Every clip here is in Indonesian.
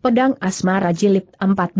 Pedang Asmara Jilid 14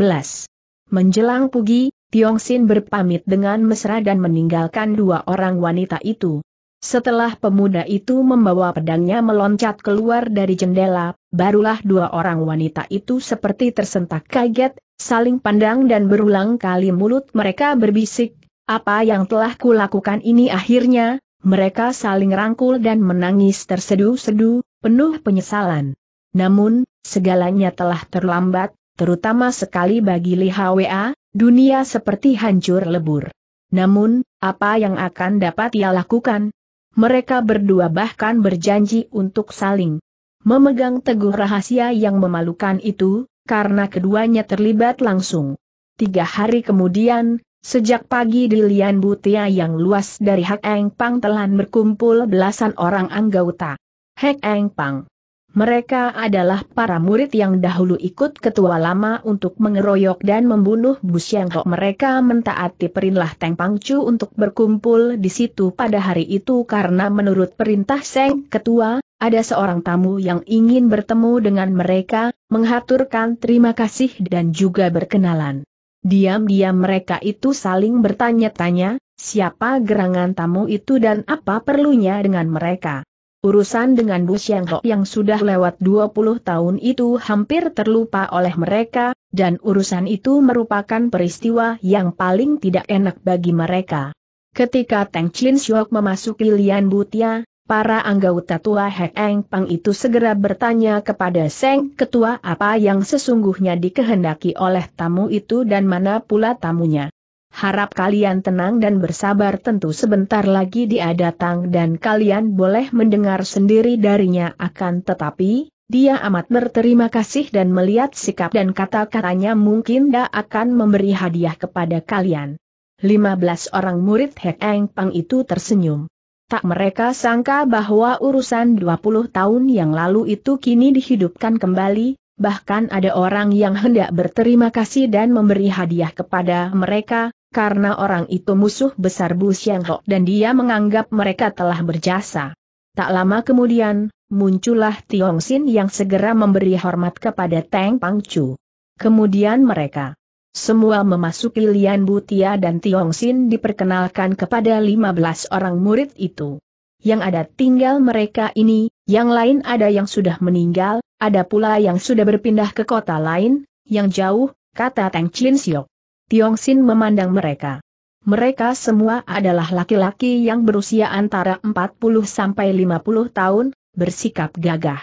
Menjelang Pugi, Sin berpamit dengan mesra dan meninggalkan dua orang wanita itu. Setelah pemuda itu membawa pedangnya meloncat keluar dari jendela, barulah dua orang wanita itu seperti tersentak kaget, saling pandang dan berulang kali mulut mereka berbisik, apa yang telah kulakukan ini akhirnya, mereka saling rangkul dan menangis terseduh-seduh, penuh penyesalan. Namun, Segalanya telah terlambat, terutama sekali bagi Li Hwa, dunia seperti hancur lebur. Namun, apa yang akan dapat ia lakukan? Mereka berdua bahkan berjanji untuk saling memegang teguh rahasia yang memalukan itu, karena keduanya terlibat langsung. Tiga hari kemudian, Sejak pagi di Lian Butia yang luas dari Hak Eng Pang telah berkumpul belasan orang anggota. Hak Eng Pang mereka adalah para murid yang dahulu ikut ketua lama untuk mengeroyok dan membunuh Busiangho. Mereka mentaati perintah Teng Pangcu untuk berkumpul di situ pada hari itu karena menurut perintah Seng Ketua, ada seorang tamu yang ingin bertemu dengan mereka, menghaturkan terima kasih dan juga berkenalan. Diam-diam mereka itu saling bertanya-tanya, siapa gerangan tamu itu dan apa perlunya dengan mereka. Urusan dengan Bu Xiang Ho yang sudah lewat 20 tahun itu hampir terlupa oleh mereka, dan urusan itu merupakan peristiwa yang paling tidak enak bagi mereka. Ketika Tang Chin Shok memasuki Lian Butia, para anggota tua Hek Eng Pang itu segera bertanya kepada Seng Ketua apa yang sesungguhnya dikehendaki oleh tamu itu dan mana pula tamunya. Harap kalian tenang dan bersabar tentu sebentar lagi dia datang dan kalian boleh mendengar sendiri darinya akan tetapi, dia amat berterima kasih dan melihat sikap dan kata-katanya mungkin dia akan memberi hadiah kepada kalian. 15 orang murid Hek Eng Pang itu tersenyum. Tak mereka sangka bahwa urusan 20 tahun yang lalu itu kini dihidupkan kembali, bahkan ada orang yang hendak berterima kasih dan memberi hadiah kepada mereka, karena orang itu musuh besar Bu Xiang Ho dan dia menganggap mereka telah berjasa. Tak lama kemudian, muncullah Tiong Sin yang segera memberi hormat kepada Teng Chu. Kemudian mereka semua memasuki Lian Butia dan Tiong Sin diperkenalkan kepada 15 orang murid itu yang ada tinggal mereka ini, yang lain ada yang sudah meninggal, ada pula yang sudah berpindah ke kota lain, yang jauh, kata Teng Chin Siok. Tiong Sin memandang mereka. Mereka semua adalah laki-laki yang berusia antara 40 sampai 50 tahun, bersikap gagah.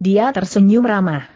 Dia tersenyum ramah.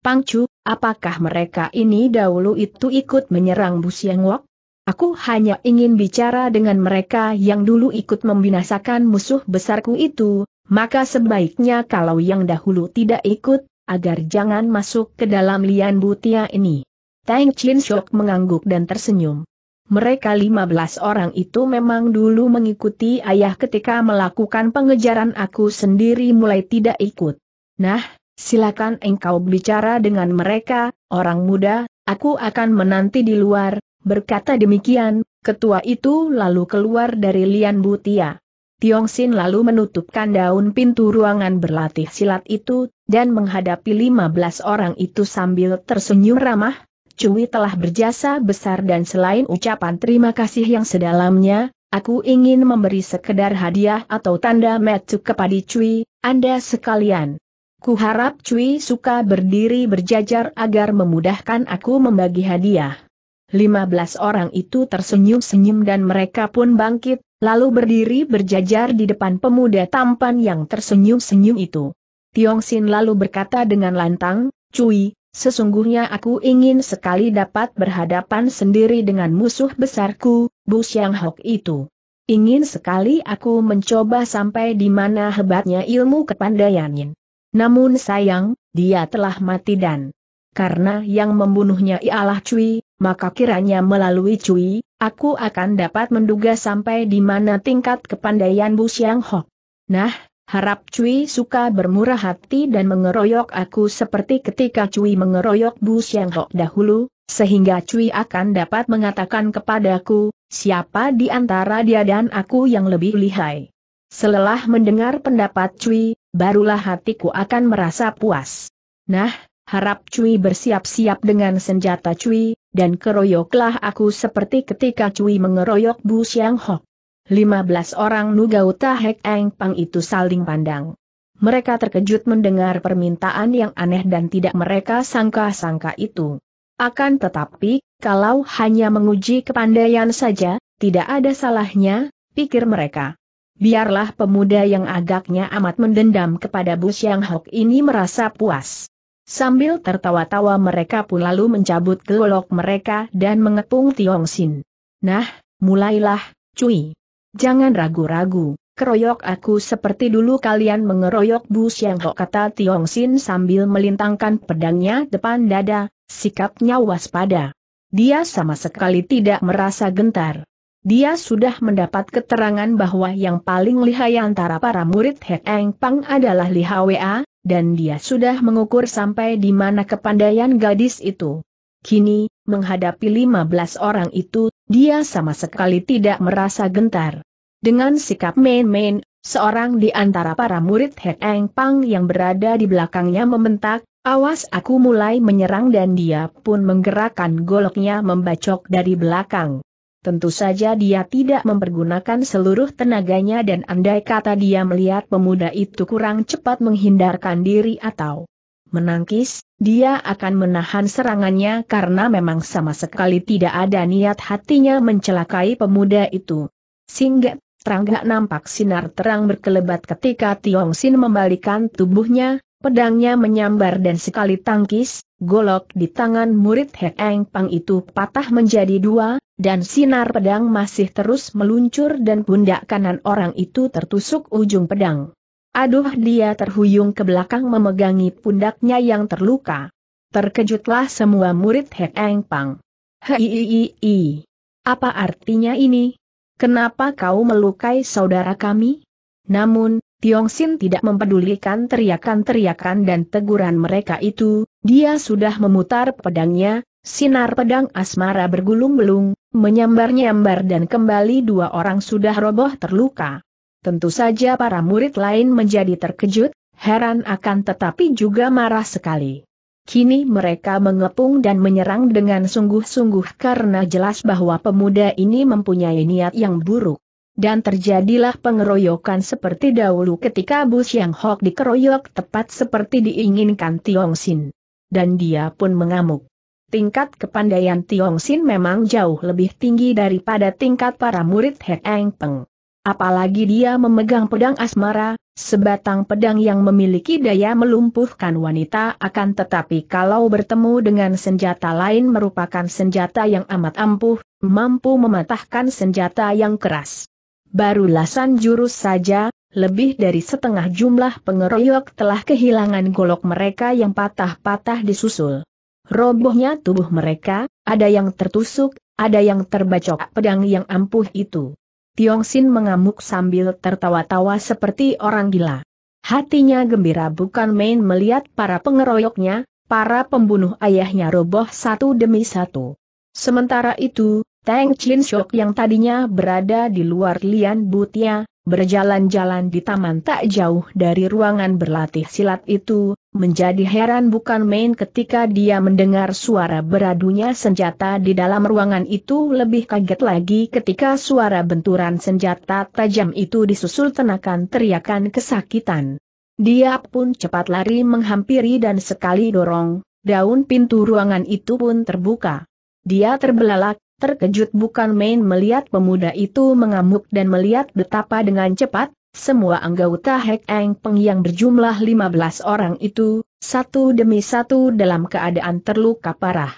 Pangcu, apakah mereka ini dahulu itu ikut menyerang Bu Siang Wok? Aku hanya ingin bicara dengan mereka yang dulu ikut membinasakan musuh besarku itu, maka sebaiknya kalau yang dahulu tidak ikut, agar jangan masuk ke dalam lian butia ini. Tang Chin Shok mengangguk dan tersenyum. Mereka 15 orang itu memang dulu mengikuti ayah ketika melakukan pengejaran aku sendiri mulai tidak ikut. Nah, silakan engkau bicara dengan mereka, orang muda, aku akan menanti di luar, Berkata demikian, ketua itu lalu keluar dari lian butia. Tiong Sin lalu menutupkan daun pintu ruangan berlatih silat itu, dan menghadapi 15 orang itu sambil tersenyum ramah, Cui telah berjasa besar dan selain ucapan terima kasih yang sedalamnya, aku ingin memberi sekedar hadiah atau tanda metu kepada Cui, Anda sekalian. ku harap Cui suka berdiri berjajar agar memudahkan aku membagi hadiah. 15 orang itu tersenyum-senyum dan mereka pun bangkit, lalu berdiri berjajar di depan pemuda tampan yang tersenyum-senyum itu. Tiong Sin lalu berkata dengan lantang, Cui, sesungguhnya aku ingin sekali dapat berhadapan sendiri dengan musuh besarku, Bu Xiang Hok itu. Ingin sekali aku mencoba sampai di mana hebatnya ilmu kepandaiannya. Namun sayang, dia telah mati dan karena yang membunuhnya ialah Cui, maka kiranya melalui Cui, aku akan dapat menduga sampai di mana tingkat kepandaian Bu Siang Hok. Nah, harap Cui suka bermurah hati dan mengeroyok aku seperti ketika Cui mengeroyok Bu Siang Hok dahulu, sehingga Cui akan dapat mengatakan kepadaku, siapa di antara dia dan aku yang lebih lihai. Selelah mendengar pendapat Cui, barulah hatiku akan merasa puas. Nah, harap Cui bersiap-siap dengan senjata Cui, dan keroyoklah aku seperti ketika Cui mengeroyok Bu Xiang Hok. 15 orang Nugau Tahek Eng Pang itu saling pandang. Mereka terkejut mendengar permintaan yang aneh dan tidak mereka sangka-sangka itu. Akan tetapi, kalau hanya menguji kepandaian saja, tidak ada salahnya, pikir mereka. Biarlah pemuda yang agaknya amat mendendam kepada Bu Xiang Hok ini merasa puas. Sambil tertawa-tawa mereka pun lalu mencabut golok mereka dan mengepung Tiong Sin. Nah, mulailah, cuy. Jangan ragu-ragu, keroyok aku seperti dulu kalian mengeroyok Bu Ho kata Tiong Sin sambil melintangkan pedangnya depan dada, sikapnya waspada. Dia sama sekali tidak merasa gentar. Dia sudah mendapat keterangan bahwa yang paling lihai antara para murid Heng Pang adalah Li Hwa, dan dia sudah mengukur sampai di mana kepandaian gadis itu. Kini, menghadapi 15 orang itu, dia sama sekali tidak merasa gentar. Dengan sikap main-main, seorang di antara para murid Hek Eng Pang yang berada di belakangnya membentak, awas aku mulai menyerang dan dia pun menggerakkan goloknya membacok dari belakang. Tentu saja dia tidak mempergunakan seluruh tenaganya dan andai kata dia melihat pemuda itu kurang cepat menghindarkan diri atau menangkis, dia akan menahan serangannya karena memang sama sekali tidak ada niat hatinya mencelakai pemuda itu. Sehingga, terangga nampak sinar terang berkelebat ketika Tiong Sin membalikan tubuhnya, pedangnya menyambar dan sekali tangkis, golok di tangan murid Hek Eng Pang itu patah menjadi dua, dan sinar pedang masih terus meluncur dan pundak kanan orang itu tertusuk ujung pedang. Aduh dia terhuyung ke belakang memegangi pundaknya yang terluka. Terkejutlah semua murid Hek Eng Pang. Hei, apa artinya ini? Kenapa kau melukai saudara kami? Namun, Tiong Sin tidak mempedulikan teriakan-teriakan dan teguran mereka itu, dia sudah memutar pedangnya, sinar pedang asmara bergulung gulung menyambar-nyambar dan kembali dua orang sudah roboh terluka. Tentu saja para murid lain menjadi terkejut, heran akan tetapi juga marah sekali. Kini mereka mengepung dan menyerang dengan sungguh-sungguh karena jelas bahwa pemuda ini mempunyai niat yang buruk dan terjadilah pengeroyokan seperti dahulu ketika Bu Yang Hok dikeroyok tepat seperti diinginkan Tiong Sin. Dan dia pun mengamuk. Tingkat kepandaian Tiong Sin memang jauh lebih tinggi daripada tingkat para murid Hek Eng Peng. Apalagi dia memegang pedang asmara, sebatang pedang yang memiliki daya melumpuhkan wanita akan tetapi kalau bertemu dengan senjata lain merupakan senjata yang amat ampuh, mampu mematahkan senjata yang keras baru lasan jurus saja, lebih dari setengah jumlah pengeroyok telah kehilangan golok mereka yang patah-patah disusul. Robohnya tubuh mereka, ada yang tertusuk, ada yang terbacok pedang yang ampuh itu. Tiong Sin mengamuk sambil tertawa-tawa seperti orang gila. Hatinya gembira bukan main melihat para pengeroyoknya, para pembunuh ayahnya roboh satu demi satu. Sementara itu, Tang Chin Shok yang tadinya berada di luar Lian Butia, berjalan-jalan di taman tak jauh dari ruangan berlatih silat itu, menjadi heran bukan main ketika dia mendengar suara beradunya senjata di dalam ruangan itu lebih kaget lagi ketika suara benturan senjata tajam itu disusul tenakan teriakan kesakitan. Dia pun cepat lari menghampiri dan sekali dorong, daun pintu ruangan itu pun terbuka. Dia terbelalak, terkejut bukan main melihat pemuda itu mengamuk dan melihat betapa dengan cepat, semua anggota Hek Eng Peng yang berjumlah 15 orang itu, satu demi satu dalam keadaan terluka parah.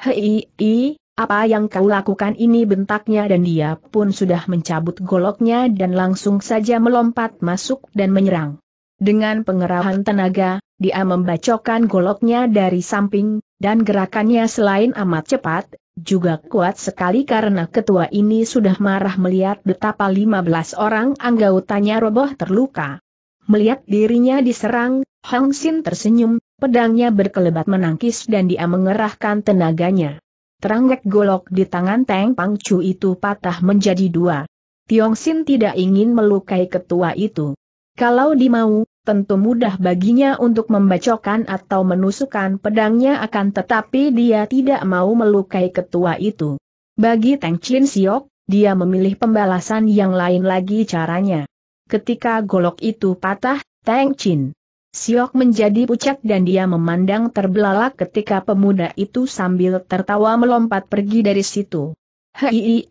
Hei, i, apa yang kau lakukan ini bentaknya dan dia pun sudah mencabut goloknya dan langsung saja melompat masuk dan menyerang. Dengan pengerahan tenaga, dia membacokkan goloknya dari samping, dan gerakannya selain amat cepat, juga kuat sekali karena ketua ini sudah marah melihat betapa 15 orang anggotanya roboh terluka. Melihat dirinya diserang, Hong Xin tersenyum, pedangnya berkelebat menangkis dan dia mengerahkan tenaganya. Teranggek golok di tangan Teng Pang Chu itu patah menjadi dua. Tiong Xin tidak ingin melukai ketua itu. Kalau dimau, tentu mudah baginya untuk membacokan atau menusukkan pedangnya akan tetapi dia tidak mau melukai ketua itu. Bagi Teng Chin Siok, dia memilih pembalasan yang lain lagi caranya. Ketika golok itu patah, Teng Chin Siok menjadi pucat dan dia memandang terbelalak ketika pemuda itu sambil tertawa melompat pergi dari situ. Hei,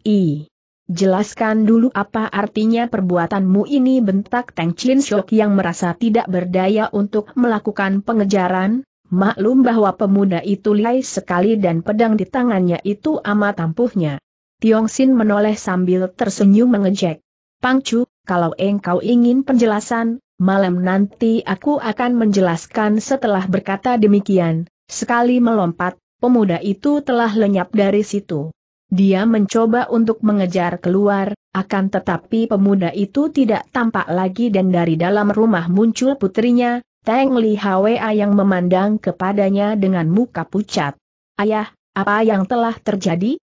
Jelaskan dulu apa artinya perbuatanmu ini bentak Teng Chin Shok yang merasa tidak berdaya untuk melakukan pengejaran, maklum bahwa pemuda itu lihai sekali dan pedang di tangannya itu amat ampuhnya. Tiong Sin menoleh sambil tersenyum mengejek. Pang Chu, kalau engkau ingin penjelasan, malam nanti aku akan menjelaskan setelah berkata demikian. Sekali melompat, pemuda itu telah lenyap dari situ. Dia mencoba untuk mengejar keluar, akan tetapi pemuda itu tidak tampak lagi dan dari dalam rumah muncul putrinya, Teng Li Hwa yang memandang kepadanya dengan muka pucat. Ayah, apa yang telah terjadi?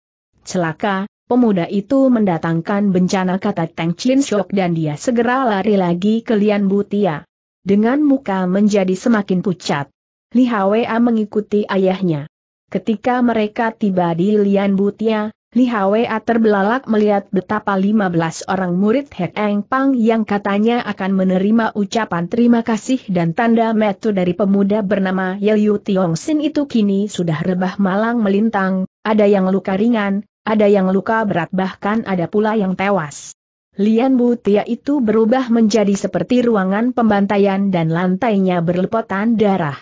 Celaka, pemuda itu mendatangkan bencana kata Teng Chin Shok dan dia segera lari lagi ke Lian Butia. Dengan muka menjadi semakin pucat. Li Hwa mengikuti ayahnya. Ketika mereka tiba di Lian Butia, Li Hwa terbelalak melihat betapa 15 orang murid Hek Eng Pang yang katanya akan menerima ucapan terima kasih dan tanda metu dari pemuda bernama Yeliu Tiong Sin itu kini sudah rebah malang melintang, ada yang luka ringan, ada yang luka berat bahkan ada pula yang tewas. Lian Butia itu berubah menjadi seperti ruangan pembantaian dan lantainya berlepotan darah.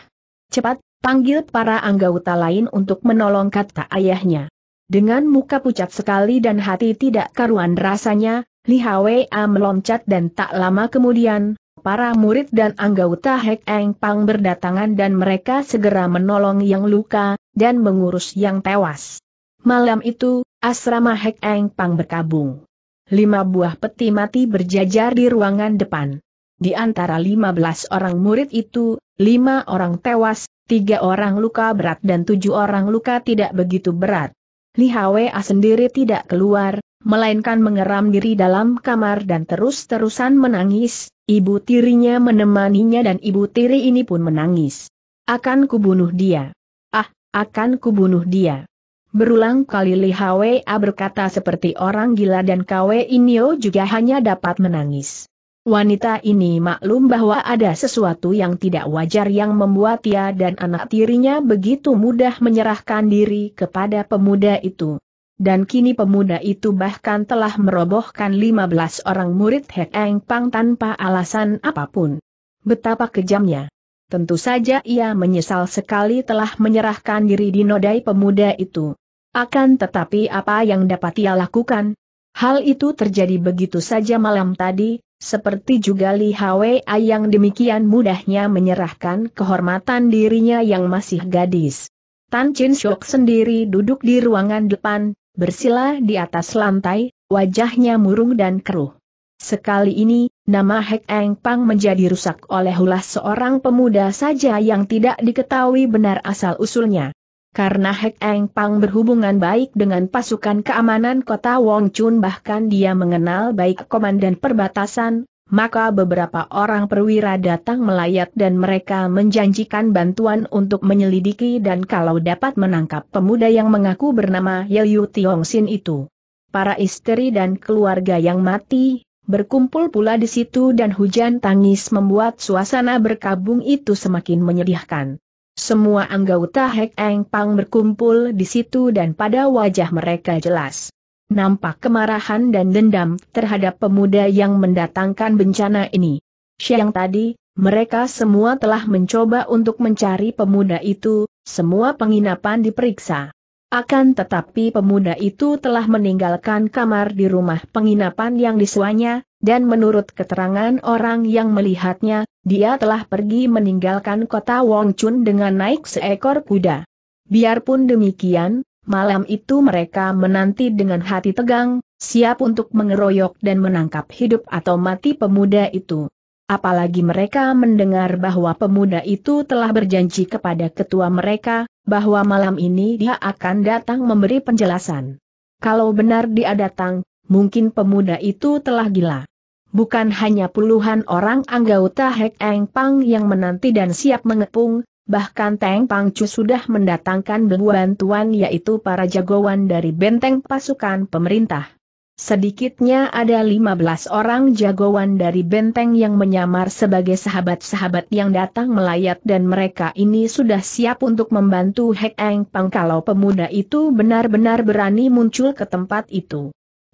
Cepat, Panggil para anggota lain untuk menolong kata ayahnya. Dengan muka pucat sekali dan hati tidak karuan rasanya, Li Hwa meloncat dan tak lama kemudian, para murid dan anggota Hek Eng Pang berdatangan dan mereka segera menolong yang luka, dan mengurus yang tewas. Malam itu, asrama Hek Eng Pang berkabung. Lima buah peti mati berjajar di ruangan depan. Di antara lima belas orang murid itu, lima orang tewas, tiga orang luka berat dan tujuh orang luka tidak begitu berat. Li Hwa sendiri tidak keluar, melainkan mengeram diri dalam kamar dan terus-terusan menangis, ibu tirinya menemaninya dan ibu tiri ini pun menangis. Akan kubunuh dia. Ah, akan kubunuh dia. Berulang kali Li Hwa berkata seperti orang gila dan Kwe Inyo juga hanya dapat menangis. Wanita ini maklum bahwa ada sesuatu yang tidak wajar yang membuat ia dan anak tirinya begitu mudah menyerahkan diri kepada pemuda itu. Dan kini pemuda itu bahkan telah merobohkan 15 orang murid Hek Eng Pang tanpa alasan apapun. Betapa kejamnya. Tentu saja ia menyesal sekali telah menyerahkan diri di dinodai pemuda itu. Akan tetapi apa yang dapat ia lakukan? Hal itu terjadi begitu saja malam tadi, seperti juga Li Hwei yang demikian mudahnya menyerahkan kehormatan dirinya yang masih gadis. Tan Chin Shok sendiri duduk di ruangan depan, bersila di atas lantai, wajahnya murung dan keruh. Sekali ini, nama Hek Eng Pang menjadi rusak oleh ulah seorang pemuda saja yang tidak diketahui benar asal-usulnya. Karena Hek Eng Pang berhubungan baik dengan pasukan keamanan kota Wong Chun bahkan dia mengenal baik komandan perbatasan, maka beberapa orang perwira datang melayat dan mereka menjanjikan bantuan untuk menyelidiki dan kalau dapat menangkap pemuda yang mengaku bernama Yeliu Sin itu. Para istri dan keluarga yang mati, berkumpul pula di situ dan hujan tangis membuat suasana berkabung itu semakin menyedihkan. Semua anggota Hek Eng Pang berkumpul di situ dan pada wajah mereka jelas. Nampak kemarahan dan dendam terhadap pemuda yang mendatangkan bencana ini. Siang tadi, mereka semua telah mencoba untuk mencari pemuda itu, semua penginapan diperiksa. Akan tetapi pemuda itu telah meninggalkan kamar di rumah penginapan yang disuanya, dan menurut keterangan orang yang melihatnya, dia telah pergi meninggalkan kota Wong Chun dengan naik seekor kuda. Biarpun demikian, malam itu mereka menanti dengan hati tegang, siap untuk mengeroyok dan menangkap hidup atau mati pemuda itu. Apalagi mereka mendengar bahwa pemuda itu telah berjanji kepada ketua mereka, bahwa malam ini dia akan datang memberi penjelasan. Kalau benar dia datang, mungkin pemuda itu telah gila. Bukan hanya puluhan orang anggota Hek Eng Pang yang menanti dan siap mengepung, bahkan Teng Pang Chu sudah mendatangkan bantuan yaitu para jagoan dari benteng pasukan pemerintah. Sedikitnya ada 15 orang jagoan dari benteng yang menyamar sebagai sahabat-sahabat yang datang melayat dan mereka ini sudah siap untuk membantu Hek Eng Pang kalau pemuda itu benar-benar berani muncul ke tempat itu.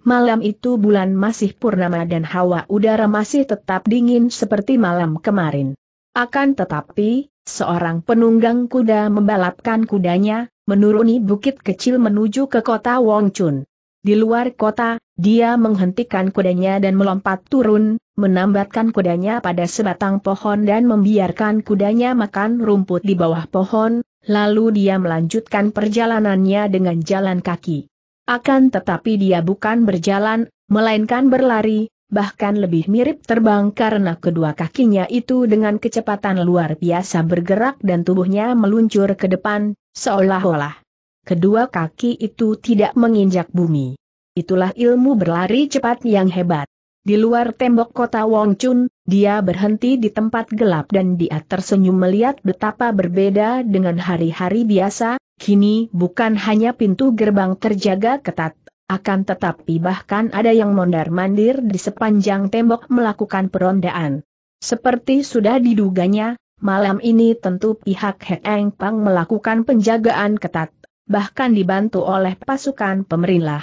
Malam itu bulan masih purnama dan hawa udara masih tetap dingin seperti malam kemarin. Akan tetapi, seorang penunggang kuda membalapkan kudanya, menuruni bukit kecil menuju ke kota Chun. Di luar kota, dia menghentikan kudanya dan melompat turun, menambatkan kudanya pada sebatang pohon dan membiarkan kudanya makan rumput di bawah pohon, lalu dia melanjutkan perjalanannya dengan jalan kaki. Akan tetapi dia bukan berjalan, melainkan berlari, bahkan lebih mirip terbang karena kedua kakinya itu dengan kecepatan luar biasa bergerak dan tubuhnya meluncur ke depan, seolah-olah kedua kaki itu tidak menginjak bumi. Itulah ilmu berlari cepat yang hebat. Di luar tembok kota Wong Chun, dia berhenti di tempat gelap dan dia tersenyum melihat betapa berbeda dengan hari-hari biasa, Kini bukan hanya pintu gerbang terjaga ketat, akan tetapi bahkan ada yang mondar-mandir di sepanjang tembok melakukan perondaan. Seperti sudah diduganya, malam ini tentu pihak Hek Eng Pang melakukan penjagaan ketat, bahkan dibantu oleh pasukan pemerintah.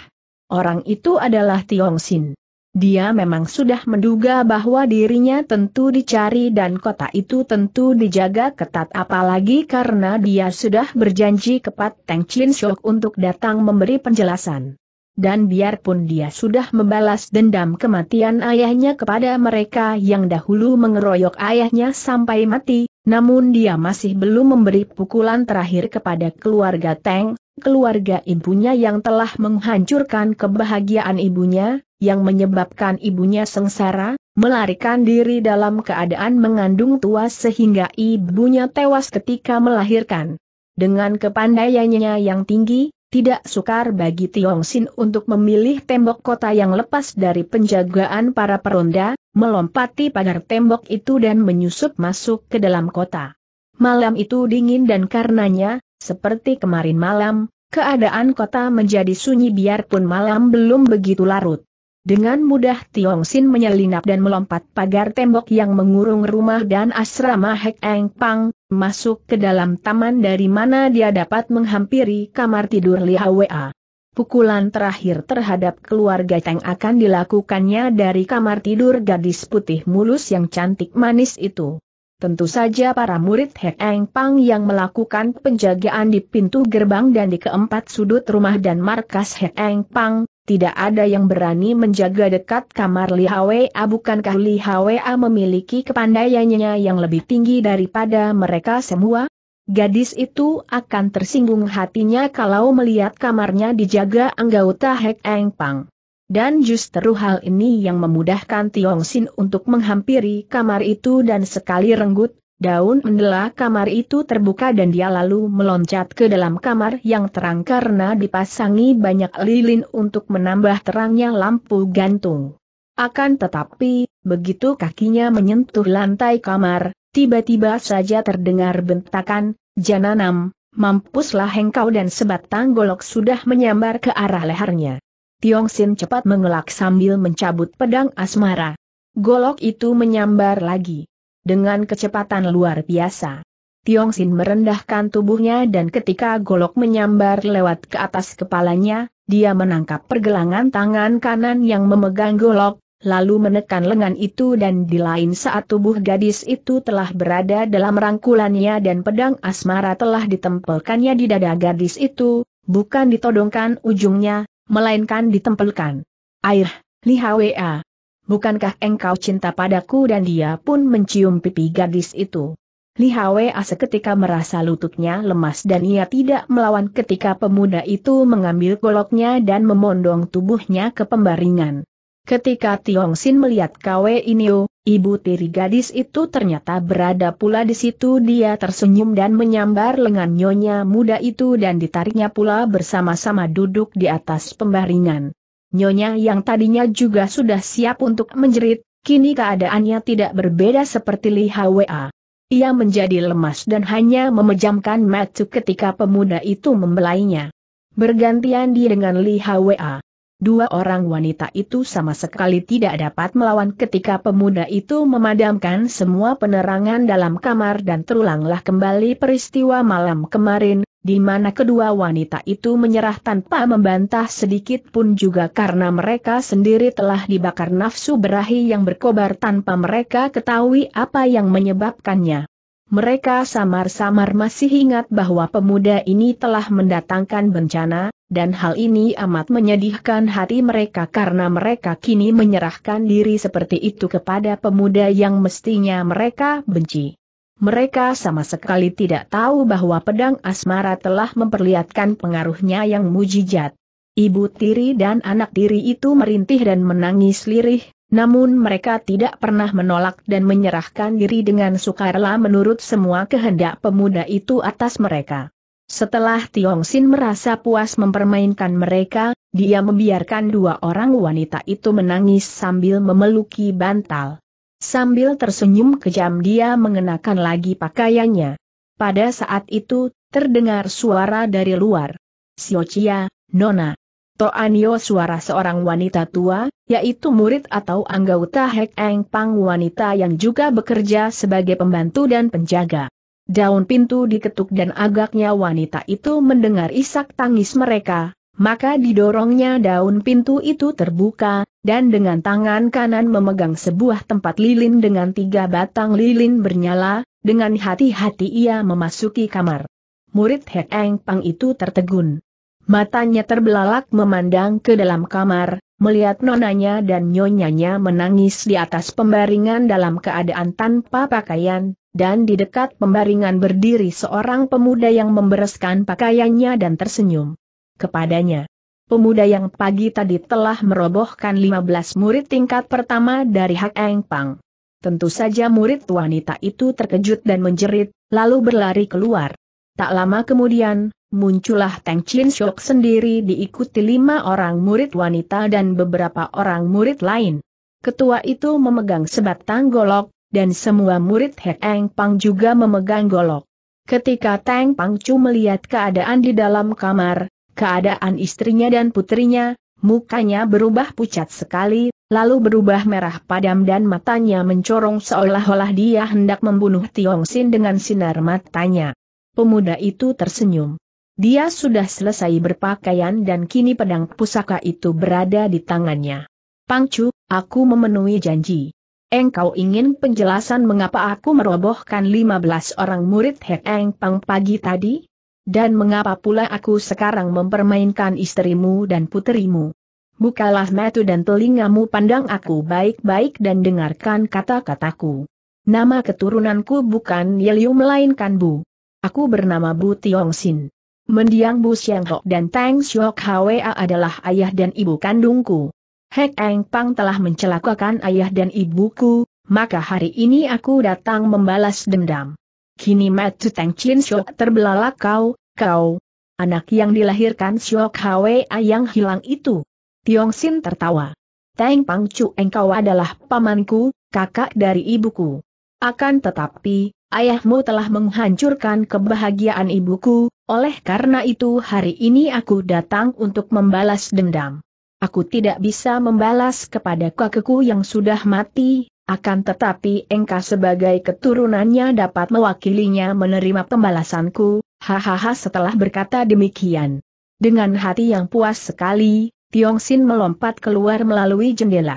Orang itu adalah Tiong Sin. Dia memang sudah menduga bahwa dirinya tentu dicari dan kota itu tentu dijaga ketat apalagi karena dia sudah berjanji kepada Teng Chin Shok untuk datang memberi penjelasan. Dan biarpun dia sudah membalas dendam kematian ayahnya kepada mereka yang dahulu mengeroyok ayahnya sampai mati, namun dia masih belum memberi pukulan terakhir kepada keluarga Teng, keluarga ibunya yang telah menghancurkan kebahagiaan ibunya, yang menyebabkan ibunya sengsara, melarikan diri dalam keadaan mengandung tua sehingga ibunya tewas ketika melahirkan. Dengan kepandaiannya yang tinggi, tidak sukar bagi Tiong Sin untuk memilih tembok kota yang lepas dari penjagaan para peronda, melompati pagar tembok itu dan menyusup masuk ke dalam kota. Malam itu dingin dan karenanya, seperti kemarin malam, keadaan kota menjadi sunyi biarpun malam belum begitu larut. Dengan mudah Tiong Sin menyelinap dan melompat pagar tembok yang mengurung rumah dan asrama Hek Eng Pang, masuk ke dalam taman dari mana dia dapat menghampiri kamar tidur Li Hwa. Pukulan terakhir terhadap keluarga Teng akan dilakukannya dari kamar tidur gadis putih mulus yang cantik manis itu. Tentu saja para murid He Eng Pang yang melakukan penjagaan di pintu gerbang dan di keempat sudut rumah dan markas He Eng Pang, tidak ada yang berani menjaga dekat kamar Li Hwa bukankah Li Hwa memiliki kepandaiannya yang lebih tinggi daripada mereka semua? Gadis itu akan tersinggung hatinya kalau melihat kamarnya dijaga anggota He Eng Pang. Dan justru hal ini yang memudahkan Tiong Sin untuk menghampiri kamar itu dan sekali renggut, daun mendela kamar itu terbuka dan dia lalu meloncat ke dalam kamar yang terang karena dipasangi banyak lilin untuk menambah terangnya lampu gantung. Akan tetapi, begitu kakinya menyentuh lantai kamar, tiba-tiba saja terdengar bentakan, Jananam, mampuslah engkau dan sebatang golok sudah menyambar ke arah lehernya. Tiong Sin cepat mengelak sambil mencabut pedang asmara. Golok itu menyambar lagi. Dengan kecepatan luar biasa. Tiong Sin merendahkan tubuhnya dan ketika golok menyambar lewat ke atas kepalanya, dia menangkap pergelangan tangan kanan yang memegang golok, lalu menekan lengan itu dan di lain saat tubuh gadis itu telah berada dalam rangkulannya dan pedang asmara telah ditempelkannya di dada gadis itu, bukan ditodongkan ujungnya, melainkan ditempelkan. Air, lihawea. bukankah engkau cinta padaku dan dia pun mencium pipi gadis itu. Lihawea seketika merasa lututnya lemas dan ia tidak melawan ketika pemuda itu mengambil goloknya dan memondong tubuhnya ke pembaringan. Ketika Tiong Sin melihat Kwe Inio, Ibu tiri gadis itu ternyata berada pula di situ dia tersenyum dan menyambar lengan nyonya muda itu dan ditariknya pula bersama-sama duduk di atas pembaringan. Nyonya yang tadinya juga sudah siap untuk menjerit, kini keadaannya tidak berbeda seperti Li Hwa. Ia menjadi lemas dan hanya memejamkan mata ketika pemuda itu membelainya. Bergantian dia dengan Li Hwa. Dua orang wanita itu sama sekali tidak dapat melawan ketika pemuda itu memadamkan semua penerangan dalam kamar dan terulanglah kembali peristiwa malam kemarin, di mana kedua wanita itu menyerah tanpa membantah sedikit pun juga karena mereka sendiri telah dibakar nafsu berahi yang berkobar tanpa mereka ketahui apa yang menyebabkannya. Mereka samar-samar masih ingat bahwa pemuda ini telah mendatangkan bencana, dan hal ini amat menyedihkan hati mereka karena mereka kini menyerahkan diri seperti itu kepada pemuda yang mestinya mereka benci. Mereka sama sekali tidak tahu bahwa pedang asmara telah memperlihatkan pengaruhnya yang mujijat. Ibu tiri dan anak tiri itu merintih dan menangis lirih, namun mereka tidak pernah menolak dan menyerahkan diri dengan sukarela menurut semua kehendak pemuda itu atas mereka. Setelah Tiong Sin merasa puas mempermainkan mereka, dia membiarkan dua orang wanita itu menangis sambil memeluki bantal. Sambil tersenyum kejam dia mengenakan lagi pakaiannya. Pada saat itu, terdengar suara dari luar. Siocia, Nona. Toanio suara seorang wanita tua, yaitu murid atau anggota Hek Eng Pang wanita yang juga bekerja sebagai pembantu dan penjaga. Daun pintu diketuk dan agaknya wanita itu mendengar isak tangis mereka, maka didorongnya daun pintu itu terbuka, dan dengan tangan kanan memegang sebuah tempat lilin dengan tiga batang lilin bernyala, dengan hati-hati ia memasuki kamar. Murid Hek Eng Pang itu tertegun. Matanya terbelalak memandang ke dalam kamar, melihat nonanya dan nyonyanya menangis di atas pembaringan dalam keadaan tanpa pakaian, dan di dekat pembaringan berdiri seorang pemuda yang membereskan pakaiannya dan tersenyum. Kepadanya. Pemuda yang pagi tadi telah merobohkan 15 murid tingkat pertama dari Hak Eng Pang. Tentu saja murid wanita itu terkejut dan menjerit, lalu berlari keluar. Tak lama kemudian, muncullah Tang Chin Shok sendiri diikuti lima orang murid wanita dan beberapa orang murid lain. Ketua itu memegang sebatang golok, dan semua murid He Eng Pang juga memegang golok. Ketika Tang Pang Chu melihat keadaan di dalam kamar, keadaan istrinya dan putrinya, mukanya berubah pucat sekali, lalu berubah merah padam dan matanya mencorong seolah-olah dia hendak membunuh Tiong Sin dengan sinar matanya. Pemuda itu tersenyum. Dia sudah selesai berpakaian dan kini pedang pusaka itu berada di tangannya. Pangcu, aku memenuhi janji. Engkau ingin penjelasan mengapa aku merobohkan 15 orang murid Hek Eng Pang pagi tadi? Dan mengapa pula aku sekarang mempermainkan istrimu dan puterimu? Bukalah metu dan telingamu pandang aku baik-baik dan dengarkan kata-kataku. Nama keturunanku bukan Yeliu melainkan Bu. Aku bernama Bu Tiong Sin. Mendiang Bu Xianghok dan Tang Siok Hwa adalah ayah dan ibu kandungku. Hek Eng Pang telah mencelakakan ayah dan ibuku, maka hari ini aku datang membalas dendam. Kini Matu Tang Chin Siok terbelalak kau, kau, anak yang dilahirkan Siok Hwa yang hilang itu. Tiong Sin tertawa. Tang Pang Chu engkau adalah pamanku, kakak dari ibuku. Akan tetapi, ayahmu telah menghancurkan kebahagiaan ibuku, oleh karena itu hari ini aku datang untuk membalas dendam. Aku tidak bisa membalas kepada kakekku yang sudah mati, akan tetapi engkau sebagai keturunannya dapat mewakilinya menerima pembalasanku, hahaha setelah berkata demikian. Dengan hati yang puas sekali, Tiong Sin melompat keluar melalui jendela.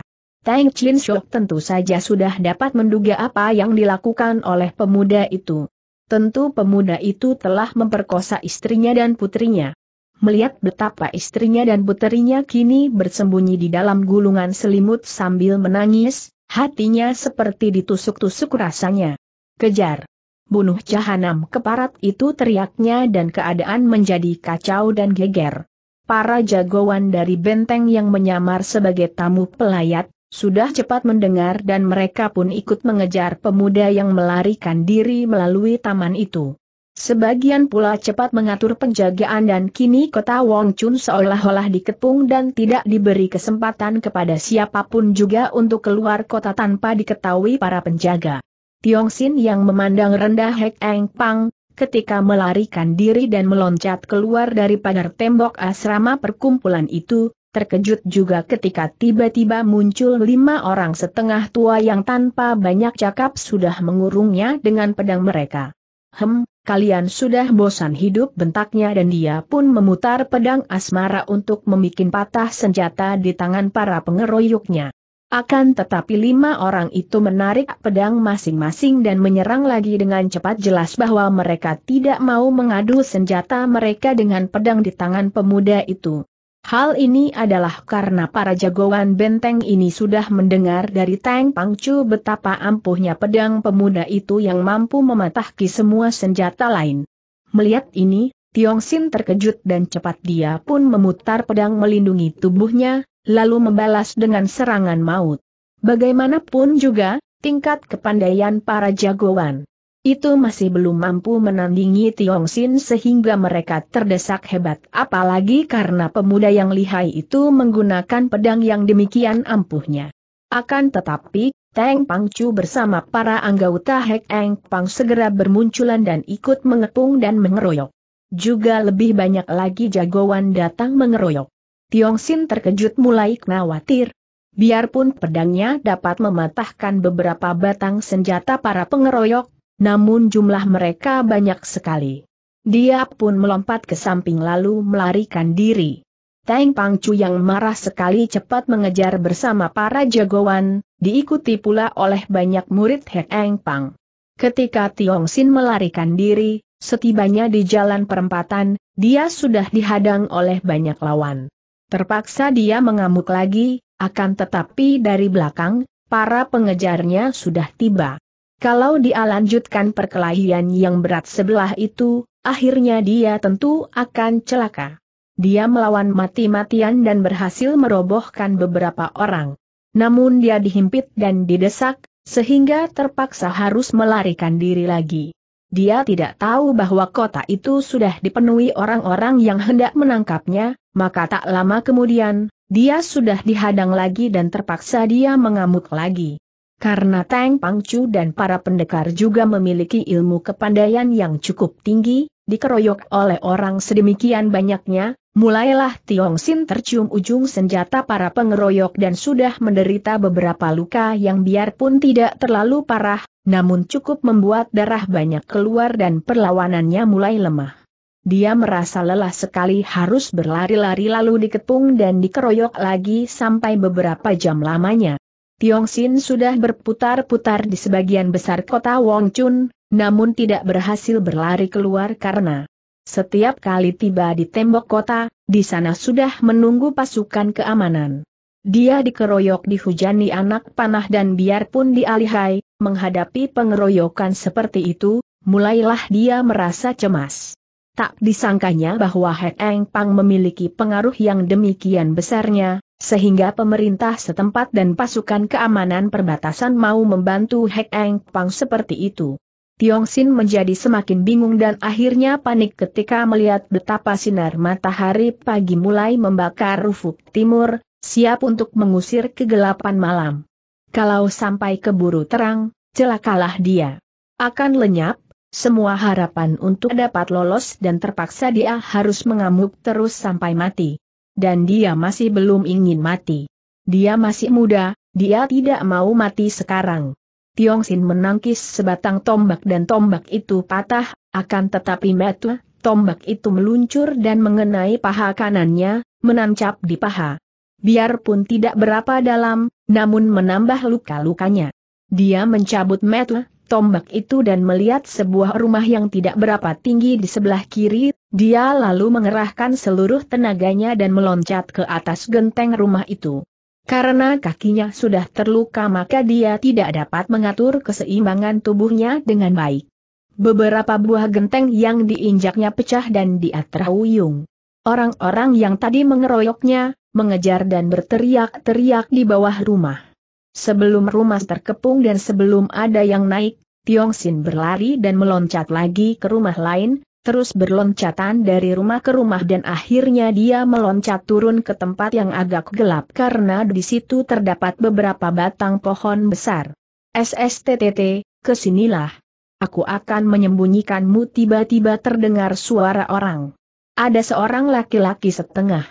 Tang Chin Shok tentu saja sudah dapat menduga apa yang dilakukan oleh pemuda itu. Tentu pemuda itu telah memperkosa istrinya dan putrinya. Melihat betapa istrinya dan putrinya kini bersembunyi di dalam gulungan selimut sambil menangis, hatinya seperti ditusuk-tusuk rasanya. Kejar! Bunuh jahanam keparat itu teriaknya dan keadaan menjadi kacau dan geger. Para jagoan dari benteng yang menyamar sebagai tamu pelayat, sudah cepat mendengar dan mereka pun ikut mengejar pemuda yang melarikan diri melalui taman itu. Sebagian pula cepat mengatur penjagaan dan kini kota Wong Chun seolah-olah dikepung dan tidak diberi kesempatan kepada siapapun juga untuk keluar kota tanpa diketahui para penjaga. Tiong Sin yang memandang rendah Hek Eng Pang, ketika melarikan diri dan meloncat keluar dari pagar tembok asrama perkumpulan itu, terkejut juga ketika tiba-tiba muncul lima orang setengah tua yang tanpa banyak cakap sudah mengurungnya dengan pedang mereka. Hem, kalian sudah bosan hidup bentaknya dan dia pun memutar pedang asmara untuk membuat patah senjata di tangan para pengeroyoknya. Akan tetapi lima orang itu menarik pedang masing-masing dan menyerang lagi dengan cepat jelas bahwa mereka tidak mau mengadu senjata mereka dengan pedang di tangan pemuda itu. Hal ini adalah karena para jagoan benteng ini sudah mendengar dari Tang Pangcu betapa ampuhnya pedang pemuda itu yang mampu mematahki semua senjata lain. Melihat ini, Tiong Sin terkejut dan cepat dia pun memutar pedang melindungi tubuhnya, lalu membalas dengan serangan maut. Bagaimanapun juga, tingkat kepandaian para jagoan itu masih belum mampu menandingi Tiong Sin sehingga mereka terdesak hebat apalagi karena pemuda yang lihai itu menggunakan pedang yang demikian ampuhnya. Akan tetapi, Teng Pangcu bersama para anggota Hek Eng Pang segera bermunculan dan ikut mengepung dan mengeroyok. Juga lebih banyak lagi jagoan datang mengeroyok. Tiong Sin terkejut mulai khawatir. Biarpun pedangnya dapat mematahkan beberapa batang senjata para pengeroyok, namun jumlah mereka banyak sekali. Dia pun melompat ke samping lalu melarikan diri. Teng Pangcu yang marah sekali cepat mengejar bersama para jagoan, diikuti pula oleh banyak murid Hek Eng Pang. Ketika Tiong Sin melarikan diri, setibanya di jalan perempatan, dia sudah dihadang oleh banyak lawan. Terpaksa dia mengamuk lagi, akan tetapi dari belakang, para pengejarnya sudah tiba. Kalau dia lanjutkan perkelahian yang berat sebelah itu, akhirnya dia tentu akan celaka. Dia melawan mati-matian dan berhasil merobohkan beberapa orang. Namun dia dihimpit dan didesak, sehingga terpaksa harus melarikan diri lagi. Dia tidak tahu bahwa kota itu sudah dipenuhi orang-orang yang hendak menangkapnya, maka tak lama kemudian, dia sudah dihadang lagi dan terpaksa dia mengamuk lagi. Karena Tang Pangcu dan para pendekar juga memiliki ilmu kepandaian yang cukup tinggi, dikeroyok oleh orang sedemikian banyaknya, mulailah Tiong Sin tercium ujung senjata para pengeroyok dan sudah menderita beberapa luka yang biarpun tidak terlalu parah, namun cukup membuat darah banyak keluar dan perlawanannya mulai lemah. Dia merasa lelah sekali harus berlari-lari lalu dikepung dan dikeroyok lagi sampai beberapa jam lamanya. Tiong Sin sudah berputar-putar di sebagian besar kota Wong Chun, namun tidak berhasil berlari keluar karena setiap kali tiba di tembok kota, di sana sudah menunggu pasukan keamanan. Dia dikeroyok dihujani anak panah dan biarpun dialihai, menghadapi pengeroyokan seperti itu, mulailah dia merasa cemas. Tak disangkanya bahwa Heng Peng Pang memiliki pengaruh yang demikian besarnya, sehingga pemerintah setempat dan pasukan keamanan perbatasan mau membantu Hek Eng Pang seperti itu. Tiong Sin menjadi semakin bingung dan akhirnya panik ketika melihat betapa sinar matahari pagi mulai membakar ufuk timur, siap untuk mengusir kegelapan malam. Kalau sampai keburu terang, celakalah dia. Akan lenyap, semua harapan untuk dapat lolos dan terpaksa dia harus mengamuk terus sampai mati dan dia masih belum ingin mati. Dia masih muda, dia tidak mau mati sekarang. Tiong Sin menangkis sebatang tombak dan tombak itu patah, akan tetapi metu, tombak itu meluncur dan mengenai paha kanannya, menancap di paha. Biarpun tidak berapa dalam, namun menambah luka-lukanya. Dia mencabut metu, tombak itu dan melihat sebuah rumah yang tidak berapa tinggi di sebelah kiri dia lalu mengerahkan seluruh tenaganya dan meloncat ke atas genteng rumah itu. Karena kakinya sudah terluka maka dia tidak dapat mengatur keseimbangan tubuhnya dengan baik. Beberapa buah genteng yang diinjaknya pecah dan dia terhuyung. Orang-orang yang tadi mengeroyoknya, mengejar dan berteriak-teriak di bawah rumah. Sebelum rumah terkepung dan sebelum ada yang naik, Tiong Sin berlari dan meloncat lagi ke rumah lain, terus berloncatan dari rumah ke rumah dan akhirnya dia meloncat turun ke tempat yang agak gelap karena di situ terdapat beberapa batang pohon besar. SSTTT, kesinilah. Aku akan menyembunyikanmu tiba-tiba terdengar suara orang. Ada seorang laki-laki setengah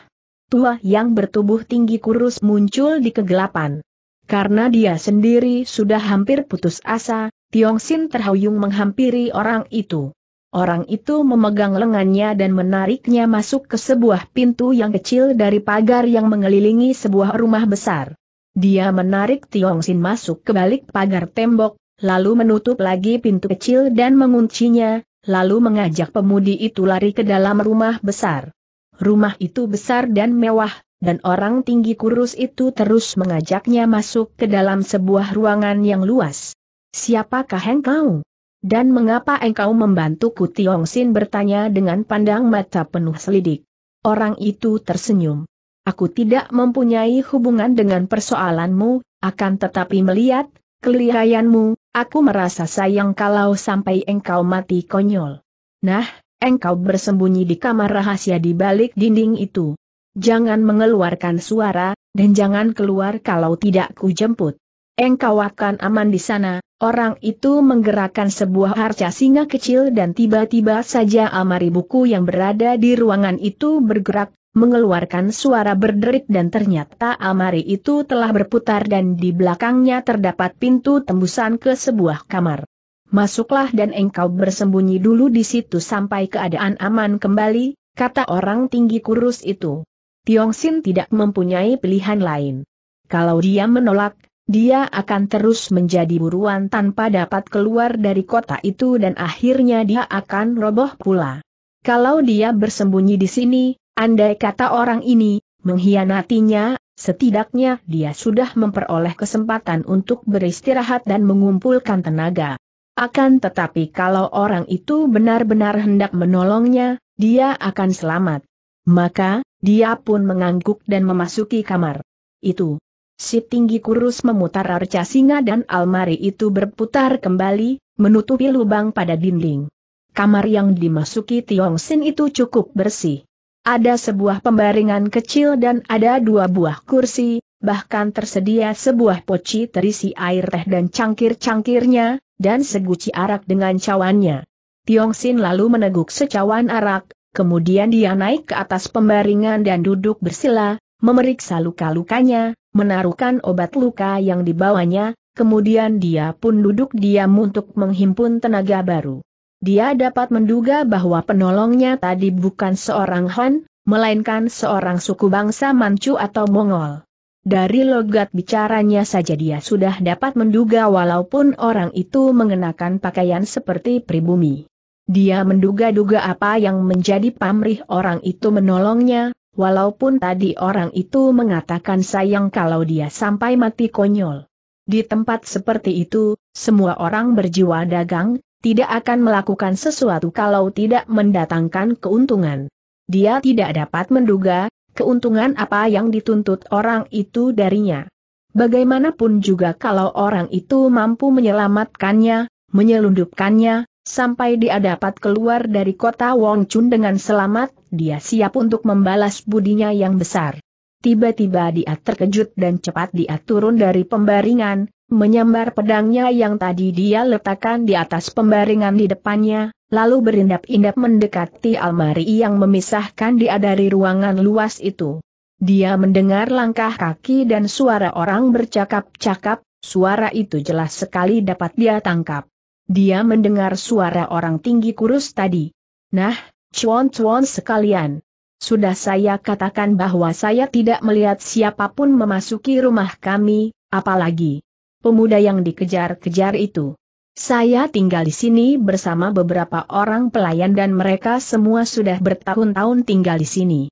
tua yang bertubuh tinggi kurus muncul di kegelapan. Karena dia sendiri sudah hampir putus asa, Tiong Sin terhuyung menghampiri orang itu. Orang itu memegang lengannya dan menariknya masuk ke sebuah pintu yang kecil dari pagar yang mengelilingi sebuah rumah besar. Dia menarik Tiong Sin masuk ke balik pagar tembok, lalu menutup lagi pintu kecil dan menguncinya, lalu mengajak pemudi itu lari ke dalam rumah besar. Rumah itu besar dan mewah, dan orang tinggi kurus itu terus mengajaknya masuk ke dalam sebuah ruangan yang luas. Siapakah engkau? Dan mengapa engkau membantuku Tiong Sin bertanya dengan pandang mata penuh selidik. Orang itu tersenyum. Aku tidak mempunyai hubungan dengan persoalanmu, akan tetapi melihat, kelihayanmu, aku merasa sayang kalau sampai engkau mati konyol. Nah, engkau bersembunyi di kamar rahasia di balik dinding itu. Jangan mengeluarkan suara, dan jangan keluar kalau tidak kujemput. Engkau akan aman di sana, Orang itu menggerakkan sebuah arca singa kecil dan tiba-tiba saja amari buku yang berada di ruangan itu bergerak, mengeluarkan suara berderit dan ternyata amari itu telah berputar dan di belakangnya terdapat pintu tembusan ke sebuah kamar. Masuklah dan engkau bersembunyi dulu di situ sampai keadaan aman kembali, kata orang tinggi kurus itu. Tiong Sin tidak mempunyai pilihan lain. Kalau dia menolak, dia akan terus menjadi buruan tanpa dapat keluar dari kota itu dan akhirnya dia akan roboh pula. Kalau dia bersembunyi di sini, andai kata orang ini, mengkhianatinya, setidaknya dia sudah memperoleh kesempatan untuk beristirahat dan mengumpulkan tenaga. Akan tetapi kalau orang itu benar-benar hendak menolongnya, dia akan selamat. Maka, dia pun mengangguk dan memasuki kamar. Itu Si tinggi kurus memutar arca singa dan almari itu berputar kembali, menutupi lubang pada dinding. Kamar yang dimasuki Tiong Sin itu cukup bersih. Ada sebuah pembaringan kecil dan ada dua buah kursi, bahkan tersedia sebuah poci terisi air teh dan cangkir-cangkirnya, dan seguci arak dengan cawannya. Tiong Sin lalu meneguk secawan arak, kemudian dia naik ke atas pembaringan dan duduk bersila, memeriksa luka-lukanya, menaruhkan obat luka yang dibawanya, kemudian dia pun duduk diam untuk menghimpun tenaga baru. Dia dapat menduga bahwa penolongnya tadi bukan seorang Han, melainkan seorang suku bangsa Manchu atau Mongol. Dari logat bicaranya saja dia sudah dapat menduga walaupun orang itu mengenakan pakaian seperti pribumi. Dia menduga-duga apa yang menjadi pamrih orang itu menolongnya, walaupun tadi orang itu mengatakan sayang kalau dia sampai mati konyol. Di tempat seperti itu, semua orang berjiwa dagang, tidak akan melakukan sesuatu kalau tidak mendatangkan keuntungan. Dia tidak dapat menduga, keuntungan apa yang dituntut orang itu darinya. Bagaimanapun juga kalau orang itu mampu menyelamatkannya, menyelundupkannya, Sampai dia dapat keluar dari kota Wong Chun dengan selamat, dia siap untuk membalas budinya yang besar. Tiba-tiba dia terkejut dan cepat dia turun dari pembaringan, menyambar pedangnya yang tadi dia letakkan di atas pembaringan di depannya, lalu berindap-indap mendekati almari yang memisahkan dia dari ruangan luas itu. Dia mendengar langkah kaki dan suara orang bercakap-cakap, suara itu jelas sekali dapat dia tangkap. Dia mendengar suara orang tinggi kurus tadi. Nah, cuan-cuan sekalian. Sudah saya katakan bahwa saya tidak melihat siapapun memasuki rumah kami, apalagi pemuda yang dikejar-kejar itu. Saya tinggal di sini bersama beberapa orang pelayan dan mereka semua sudah bertahun-tahun tinggal di sini.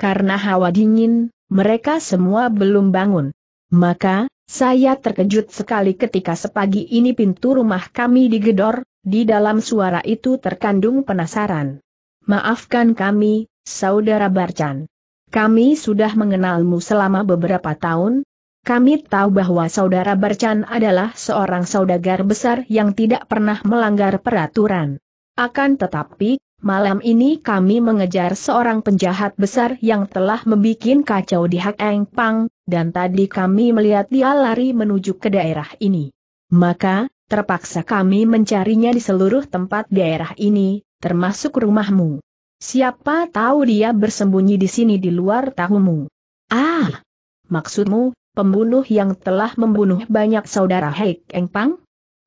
Karena hawa dingin, mereka semua belum bangun. Maka, saya terkejut sekali ketika sepagi ini pintu rumah kami digedor, di dalam suara itu terkandung penasaran. Maafkan kami, Saudara Barcan. Kami sudah mengenalmu selama beberapa tahun. Kami tahu bahwa Saudara Barcan adalah seorang saudagar besar yang tidak pernah melanggar peraturan. Akan tetapi, Malam ini kami mengejar seorang penjahat besar yang telah membuat kacau di Hak Eng Pang, dan tadi kami melihat dia lari menuju ke daerah ini. Maka, terpaksa kami mencarinya di seluruh tempat daerah ini, termasuk rumahmu. Siapa tahu dia bersembunyi di sini di luar tahumu. Ah, maksudmu, pembunuh yang telah membunuh banyak saudara Hak Eng Pang?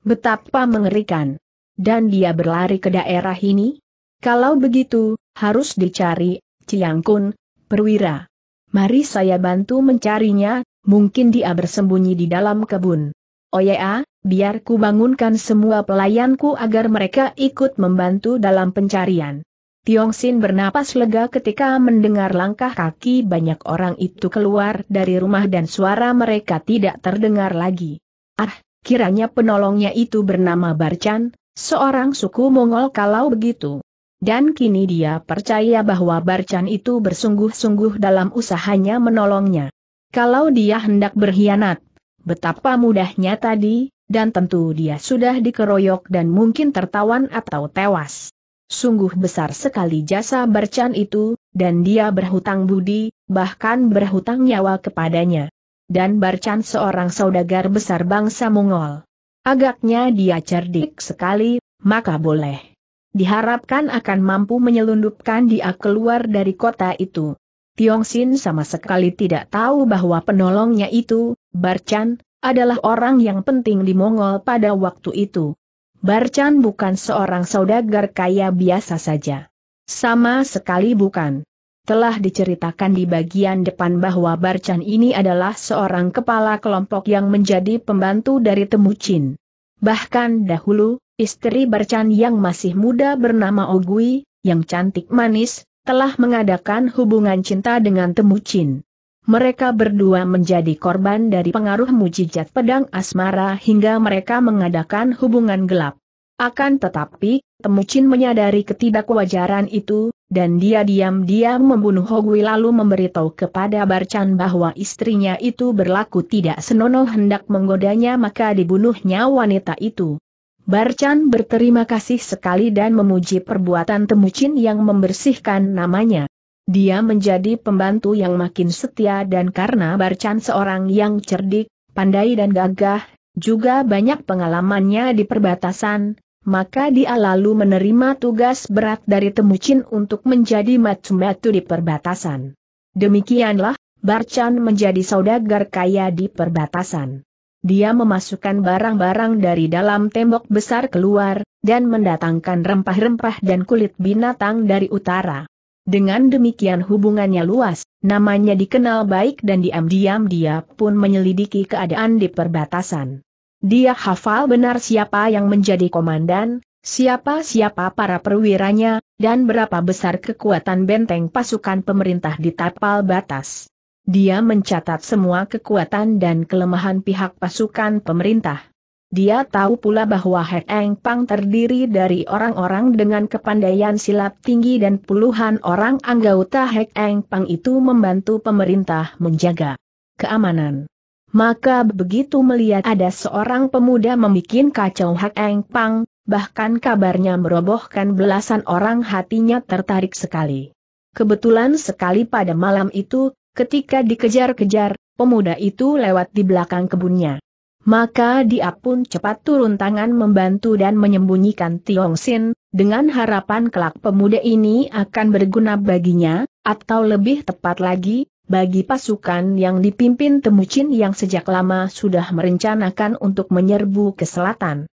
Betapa mengerikan. Dan dia berlari ke daerah ini? Kalau begitu, harus dicari, Ciang Kun, perwira. Mari saya bantu mencarinya, mungkin dia bersembunyi di dalam kebun. Oh ya, biar ku bangunkan semua pelayanku agar mereka ikut membantu dalam pencarian. Tiong Sin bernapas lega ketika mendengar langkah kaki banyak orang itu keluar dari rumah dan suara mereka tidak terdengar lagi. Ah, kiranya penolongnya itu bernama Barchan, seorang suku Mongol kalau begitu. Dan kini dia percaya bahwa Barcan itu bersungguh-sungguh dalam usahanya menolongnya. Kalau dia hendak berkhianat, betapa mudahnya tadi, dan tentu dia sudah dikeroyok dan mungkin tertawan atau tewas. Sungguh besar sekali jasa Barcan itu, dan dia berhutang budi, bahkan berhutang nyawa kepadanya. Dan Barcan seorang saudagar besar bangsa Mongol. Agaknya dia cerdik sekali, maka boleh diharapkan akan mampu menyelundupkan dia keluar dari kota itu. Tiong Sin sama sekali tidak tahu bahwa penolongnya itu, Barchan, adalah orang yang penting di Mongol pada waktu itu. Barchan bukan seorang saudagar kaya biasa saja. Sama sekali bukan. Telah diceritakan di bagian depan bahwa Barchan ini adalah seorang kepala kelompok yang menjadi pembantu dari Temucin. Bahkan dahulu, istri Barchan yang masih muda bernama Ogui, yang cantik manis, telah mengadakan hubungan cinta dengan Temucin. Mereka berdua menjadi korban dari pengaruh mujizat pedang asmara hingga mereka mengadakan hubungan gelap. Akan tetapi, Temucin menyadari ketidakwajaran itu, dan dia diam-diam membunuh Hogui lalu memberitahu kepada Barchan bahwa istrinya itu berlaku tidak senonoh hendak menggodanya maka dibunuhnya wanita itu. Barchan berterima kasih sekali dan memuji perbuatan Temucin yang membersihkan namanya. Dia menjadi pembantu yang makin setia dan karena Barchan seorang yang cerdik, pandai dan gagah, juga banyak pengalamannya di perbatasan, maka dia lalu menerima tugas berat dari Temucin untuk menjadi matu-matu di perbatasan. Demikianlah, Barchan menjadi saudagar kaya di perbatasan. Dia memasukkan barang-barang dari dalam tembok besar keluar, dan mendatangkan rempah-rempah dan kulit binatang dari utara. Dengan demikian hubungannya luas, namanya dikenal baik dan diam-diam dia pun menyelidiki keadaan di perbatasan. Dia hafal benar siapa yang menjadi komandan, siapa-siapa para perwiranya, dan berapa besar kekuatan benteng pasukan pemerintah di tapal batas. Dia mencatat semua kekuatan dan kelemahan pihak pasukan pemerintah. Dia tahu pula bahwa Hek Eng Pang terdiri dari orang-orang dengan kepandaian silat tinggi dan puluhan orang anggota Hek Eng Pang itu membantu pemerintah menjaga keamanan. Maka begitu melihat ada seorang pemuda membuat kacau Hek Eng Pang, bahkan kabarnya merobohkan belasan orang hatinya tertarik sekali. Kebetulan sekali pada malam itu, Ketika dikejar-kejar, pemuda itu lewat di belakang kebunnya. Maka dia pun cepat turun tangan membantu dan menyembunyikan Tiong Sin, dengan harapan kelak pemuda ini akan berguna baginya, atau lebih tepat lagi, bagi pasukan yang dipimpin Temucin yang sejak lama sudah merencanakan untuk menyerbu ke selatan.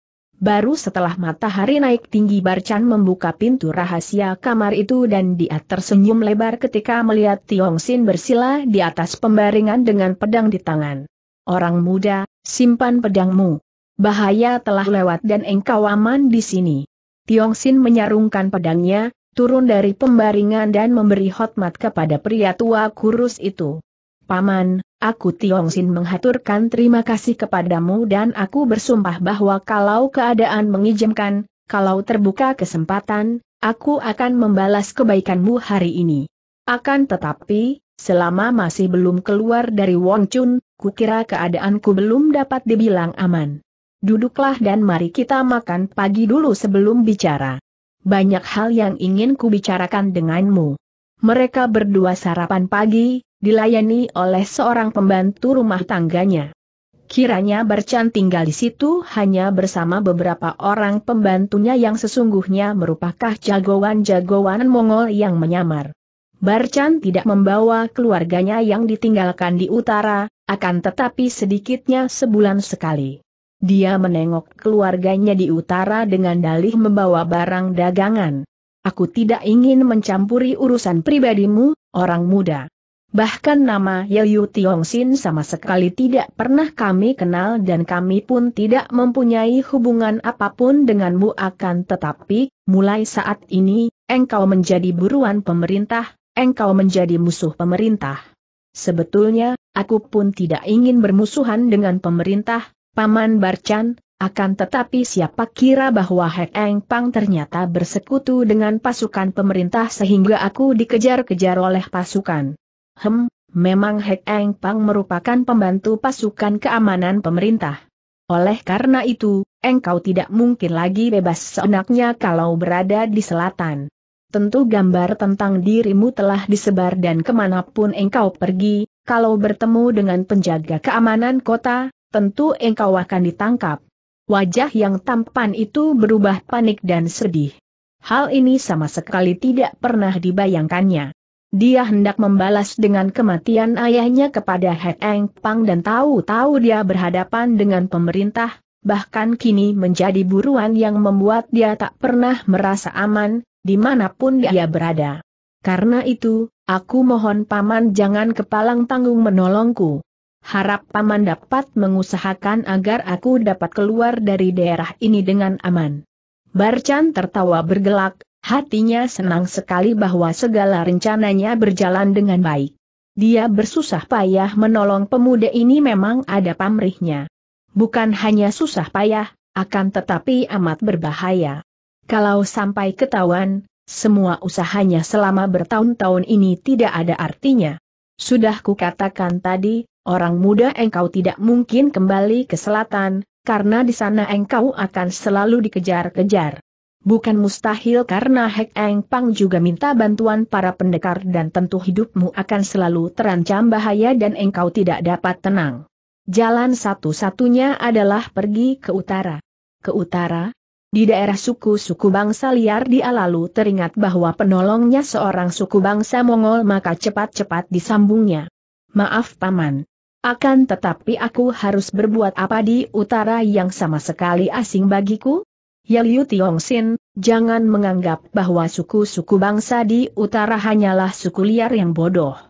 Baru setelah matahari naik tinggi Barchan membuka pintu rahasia kamar itu dan dia tersenyum lebar ketika melihat Tiong Sin bersila di atas pembaringan dengan pedang di tangan. Orang muda, simpan pedangmu. Bahaya telah lewat dan engkau aman di sini. Tiong Sin menyarungkan pedangnya, turun dari pembaringan dan memberi hormat kepada pria tua kurus itu. Paman, aku Tiong Sin menghaturkan terima kasih kepadamu dan aku bersumpah bahwa kalau keadaan mengizinkan, kalau terbuka kesempatan, aku akan membalas kebaikanmu hari ini. Akan tetapi, selama masih belum keluar dari Wong Chun, kukira keadaanku belum dapat dibilang aman. Duduklah dan mari kita makan pagi dulu sebelum bicara. Banyak hal yang ingin kubicarakan denganmu. Mereka berdua sarapan pagi, dilayani oleh seorang pembantu rumah tangganya. Kiranya Barcan tinggal di situ hanya bersama beberapa orang pembantunya yang sesungguhnya merupakan jagoan-jagoan Mongol yang menyamar. Barcan tidak membawa keluarganya yang ditinggalkan di utara, akan tetapi sedikitnya sebulan sekali. Dia menengok keluarganya di utara dengan dalih membawa barang dagangan. Aku tidak ingin mencampuri urusan pribadimu, orang muda. Bahkan nama Yayu Sin sama sekali tidak pernah kami kenal dan kami pun tidak mempunyai hubungan apapun denganmu akan tetapi, mulai saat ini, engkau menjadi buruan pemerintah, engkau menjadi musuh pemerintah. Sebetulnya, aku pun tidak ingin bermusuhan dengan pemerintah, Paman Barchan. akan tetapi siapa kira bahwa Hek Eng Pang ternyata bersekutu dengan pasukan pemerintah sehingga aku dikejar-kejar oleh pasukan Hem, memang Hek Eng Pang merupakan pembantu pasukan keamanan pemerintah. Oleh karena itu, engkau tidak mungkin lagi bebas seenaknya kalau berada di selatan. Tentu gambar tentang dirimu telah disebar dan kemanapun engkau pergi, kalau bertemu dengan penjaga keamanan kota, tentu engkau akan ditangkap. Wajah yang tampan itu berubah panik dan sedih. Hal ini sama sekali tidak pernah dibayangkannya. Dia hendak membalas dengan kematian ayahnya kepada He Eng Pang dan tahu-tahu dia berhadapan dengan pemerintah, bahkan kini menjadi buruan yang membuat dia tak pernah merasa aman, dimanapun dia berada. Karena itu, aku mohon paman jangan kepalang tanggung menolongku. Harap paman dapat mengusahakan agar aku dapat keluar dari daerah ini dengan aman. Barchan tertawa bergelak, Hatinya senang sekali bahwa segala rencananya berjalan dengan baik. Dia bersusah payah menolong pemuda ini memang ada pamrihnya. Bukan hanya susah payah, akan tetapi amat berbahaya. Kalau sampai ketahuan, semua usahanya selama bertahun-tahun ini tidak ada artinya. Sudah kukatakan tadi, orang muda engkau tidak mungkin kembali ke selatan, karena di sana engkau akan selalu dikejar-kejar. Bukan mustahil karena Hek Eng Pang juga minta bantuan para pendekar dan tentu hidupmu akan selalu terancam bahaya dan engkau tidak dapat tenang. Jalan satu-satunya adalah pergi ke utara. Ke utara? Di daerah suku-suku bangsa liar di Alalu teringat bahwa penolongnya seorang suku bangsa Mongol maka cepat-cepat disambungnya. Maaf Paman. Akan tetapi aku harus berbuat apa di utara yang sama sekali asing bagiku? Ya Liu Sin, jangan menganggap bahwa suku-suku bangsa di utara hanyalah suku liar yang bodoh.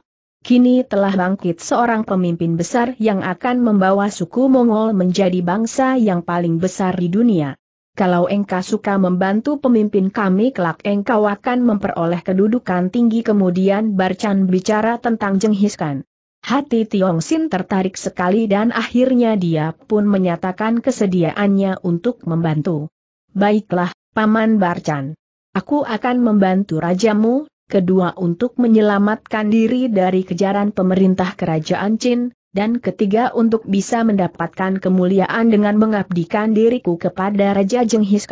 Kini telah bangkit seorang pemimpin besar yang akan membawa suku Mongol menjadi bangsa yang paling besar di dunia. Kalau engkau suka membantu pemimpin kami kelak engkau akan memperoleh kedudukan tinggi kemudian Barchan bicara tentang jenghiskan. Hati Tiong Sin tertarik sekali dan akhirnya dia pun menyatakan kesediaannya untuk membantu. Baiklah, Paman Barcan. Aku akan membantu rajamu, kedua untuk menyelamatkan diri dari kejaran pemerintah kerajaan Chin, dan ketiga untuk bisa mendapatkan kemuliaan dengan mengabdikan diriku kepada Raja Jenghis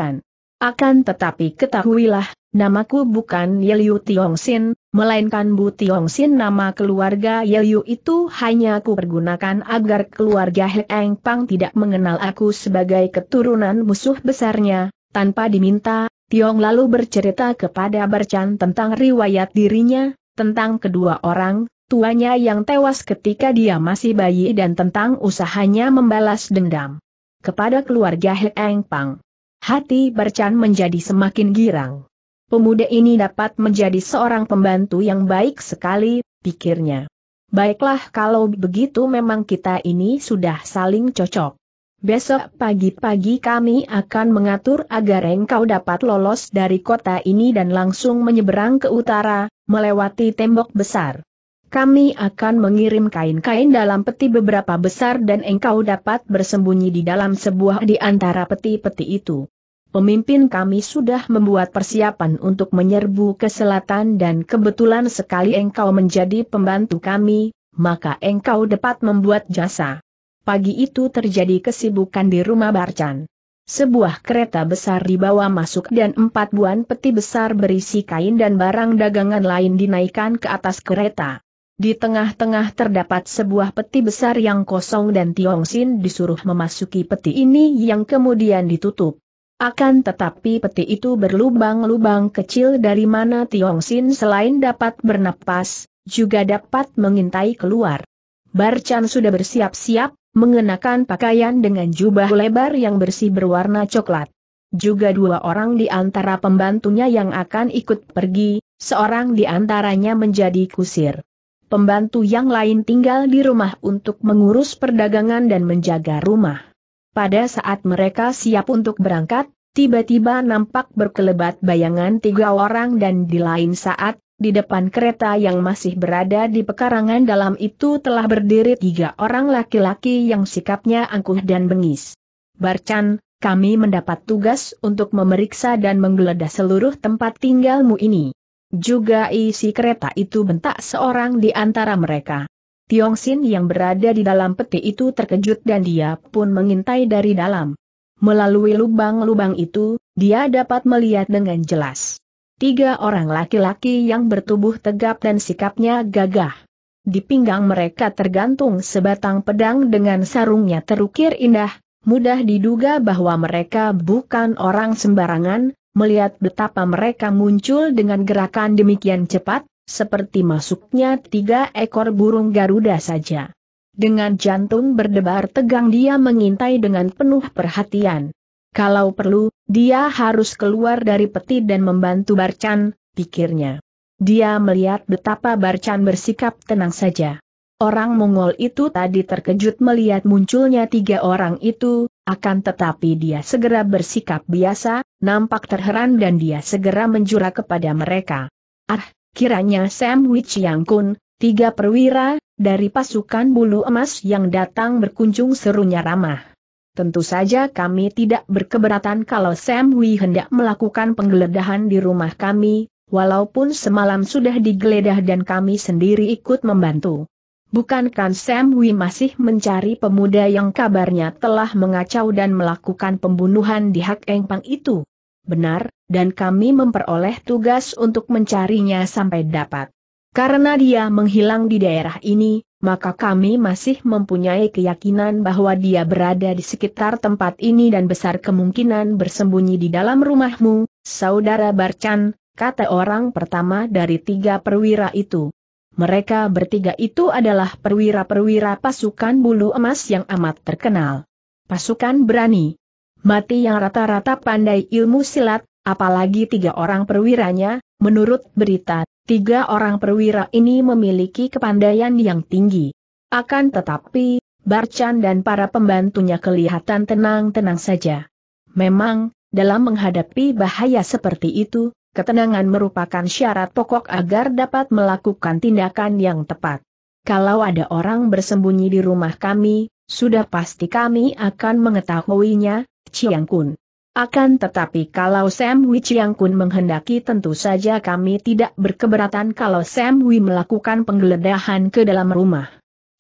Akan tetapi ketahuilah, Namaku bukan Yeliu Sin, melainkan Bu Tiong Sin. nama keluarga Yeliu itu hanya aku pergunakan agar keluarga Heng Pang tidak mengenal aku sebagai keturunan musuh besarnya, tanpa diminta, Tiong lalu bercerita kepada Berchan tentang riwayat dirinya, tentang kedua orang, tuanya yang tewas ketika dia masih bayi dan tentang usahanya membalas dendam kepada keluarga Heng Pang. Hati Berchan menjadi semakin girang. Pemuda ini dapat menjadi seorang pembantu yang baik sekali, pikirnya. Baiklah kalau begitu memang kita ini sudah saling cocok. Besok pagi-pagi kami akan mengatur agar engkau dapat lolos dari kota ini dan langsung menyeberang ke utara, melewati tembok besar. Kami akan mengirim kain-kain dalam peti beberapa besar dan engkau dapat bersembunyi di dalam sebuah di antara peti-peti itu. Pemimpin kami sudah membuat persiapan untuk menyerbu ke selatan dan kebetulan sekali engkau menjadi pembantu kami, maka engkau dapat membuat jasa. Pagi itu terjadi kesibukan di rumah Barcan. Sebuah kereta besar dibawa masuk dan empat buah peti besar berisi kain dan barang dagangan lain dinaikkan ke atas kereta. Di tengah-tengah terdapat sebuah peti besar yang kosong dan Tiong Sin disuruh memasuki peti ini yang kemudian ditutup. Akan tetapi peti itu berlubang-lubang kecil dari mana Tiong Sin selain dapat bernapas, juga dapat mengintai keluar. Barchan sudah bersiap-siap, mengenakan pakaian dengan jubah lebar yang bersih berwarna coklat. Juga dua orang di antara pembantunya yang akan ikut pergi, seorang di antaranya menjadi kusir. Pembantu yang lain tinggal di rumah untuk mengurus perdagangan dan menjaga rumah. Pada saat mereka siap untuk berangkat, tiba-tiba nampak berkelebat bayangan tiga orang dan di lain saat, di depan kereta yang masih berada di pekarangan dalam itu telah berdiri tiga orang laki-laki yang sikapnya angkuh dan bengis. Barcan, kami mendapat tugas untuk memeriksa dan menggeledah seluruh tempat tinggalmu ini. Juga isi kereta itu bentak seorang di antara mereka. Tiong Sin yang berada di dalam peti itu terkejut dan dia pun mengintai dari dalam. Melalui lubang-lubang itu, dia dapat melihat dengan jelas. Tiga orang laki-laki yang bertubuh tegap dan sikapnya gagah. Di pinggang mereka tergantung sebatang pedang dengan sarungnya terukir indah, mudah diduga bahwa mereka bukan orang sembarangan, melihat betapa mereka muncul dengan gerakan demikian cepat, seperti masuknya tiga ekor burung Garuda saja. Dengan jantung berdebar tegang dia mengintai dengan penuh perhatian. Kalau perlu, dia harus keluar dari peti dan membantu Barcan, pikirnya. Dia melihat betapa Barcan bersikap tenang saja. Orang Mongol itu tadi terkejut melihat munculnya tiga orang itu, akan tetapi dia segera bersikap biasa, nampak terheran dan dia segera menjura kepada mereka. Ah, Kiranya Sam Wich Yang Kun, tiga perwira, dari pasukan bulu emas yang datang berkunjung serunya ramah. Tentu saja kami tidak berkeberatan kalau Sam Wi hendak melakukan penggeledahan di rumah kami, walaupun semalam sudah digeledah dan kami sendiri ikut membantu. Bukankah Sam Wi masih mencari pemuda yang kabarnya telah mengacau dan melakukan pembunuhan di Hak Eng Pang itu? benar, dan kami memperoleh tugas untuk mencarinya sampai dapat. Karena dia menghilang di daerah ini, maka kami masih mempunyai keyakinan bahwa dia berada di sekitar tempat ini dan besar kemungkinan bersembunyi di dalam rumahmu, saudara Barchan," kata orang pertama dari tiga perwira itu. Mereka bertiga itu adalah perwira-perwira pasukan bulu emas yang amat terkenal. Pasukan berani. Mati yang rata-rata pandai ilmu silat, apalagi tiga orang perwiranya, menurut berita, tiga orang perwira ini memiliki kepandaian yang tinggi. Akan tetapi, Barzan dan para pembantunya kelihatan tenang-tenang saja. Memang, dalam menghadapi bahaya seperti itu, ketenangan merupakan syarat pokok agar dapat melakukan tindakan yang tepat. Kalau ada orang bersembunyi di rumah kami, sudah pasti kami akan mengetahuinya, Chiang Kun. Akan tetapi kalau Sam Wi Chiang Kun menghendaki tentu saja kami tidak berkeberatan kalau Sam Wi melakukan penggeledahan ke dalam rumah.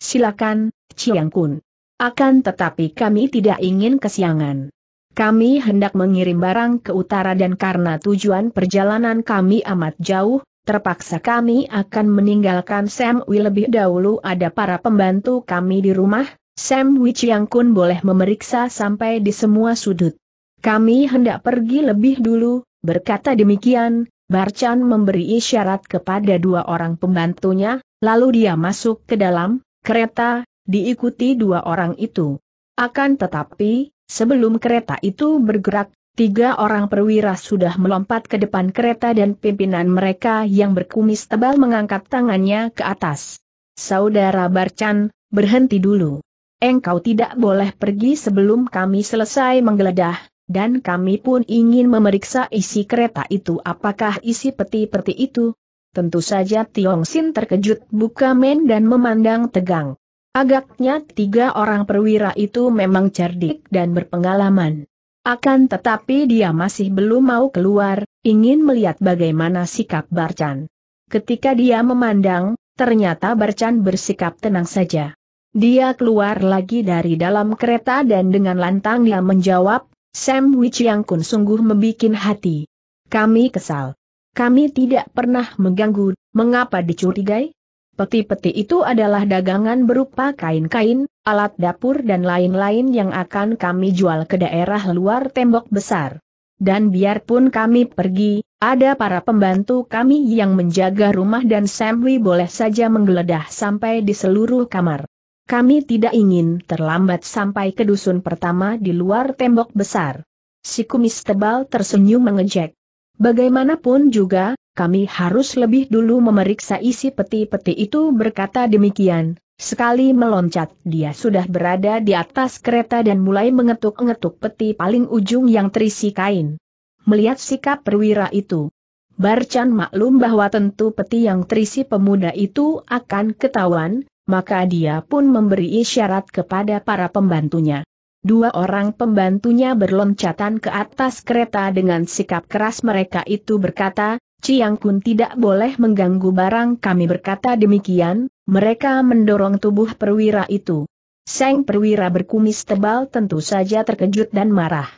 Silakan, Chiang Kun. Akan tetapi kami tidak ingin kesiangan. Kami hendak mengirim barang ke utara dan karena tujuan perjalanan kami amat jauh, terpaksa kami akan meninggalkan Sam Wi lebih dahulu ada para pembantu kami di rumah, Sam Wichiang Kun boleh memeriksa sampai di semua sudut. Kami hendak pergi lebih dulu, berkata demikian, Barchan memberi isyarat kepada dua orang pembantunya, lalu dia masuk ke dalam kereta, diikuti dua orang itu. Akan tetapi, sebelum kereta itu bergerak, tiga orang perwira sudah melompat ke depan kereta dan pimpinan mereka yang berkumis tebal mengangkat tangannya ke atas. Saudara Barchan, berhenti dulu engkau tidak boleh pergi sebelum kami selesai menggeledah, dan kami pun ingin memeriksa isi kereta itu apakah isi peti-peti itu. Tentu saja Tiong Sin terkejut buka men dan memandang tegang. Agaknya tiga orang perwira itu memang cerdik dan berpengalaman. Akan tetapi dia masih belum mau keluar, ingin melihat bagaimana sikap Barchan. Ketika dia memandang, ternyata Barchan bersikap tenang saja. Dia keluar lagi dari dalam kereta dan dengan lantang dia menjawab, Sam Wichiang Kun sungguh membuat hati. Kami kesal. Kami tidak pernah mengganggu, mengapa dicurigai? Peti-peti itu adalah dagangan berupa kain-kain, alat dapur dan lain-lain yang akan kami jual ke daerah luar tembok besar. Dan biarpun kami pergi, ada para pembantu kami yang menjaga rumah dan Samwi boleh saja menggeledah sampai di seluruh kamar. Kami tidak ingin terlambat sampai ke dusun pertama di luar tembok besar. Si kumis tebal tersenyum mengejek. Bagaimanapun juga, kami harus lebih dulu memeriksa isi peti-peti itu berkata demikian. Sekali meloncat, dia sudah berada di atas kereta dan mulai mengetuk-ngetuk peti paling ujung yang terisi kain. Melihat sikap perwira itu, Barcan maklum bahwa tentu peti yang terisi pemuda itu akan ketahuan, maka dia pun memberi isyarat kepada para pembantunya. Dua orang pembantunya berloncatan ke atas kereta dengan sikap keras mereka itu berkata, Ciang Kun tidak boleh mengganggu barang kami berkata demikian, mereka mendorong tubuh perwira itu. Seng perwira berkumis tebal tentu saja terkejut dan marah.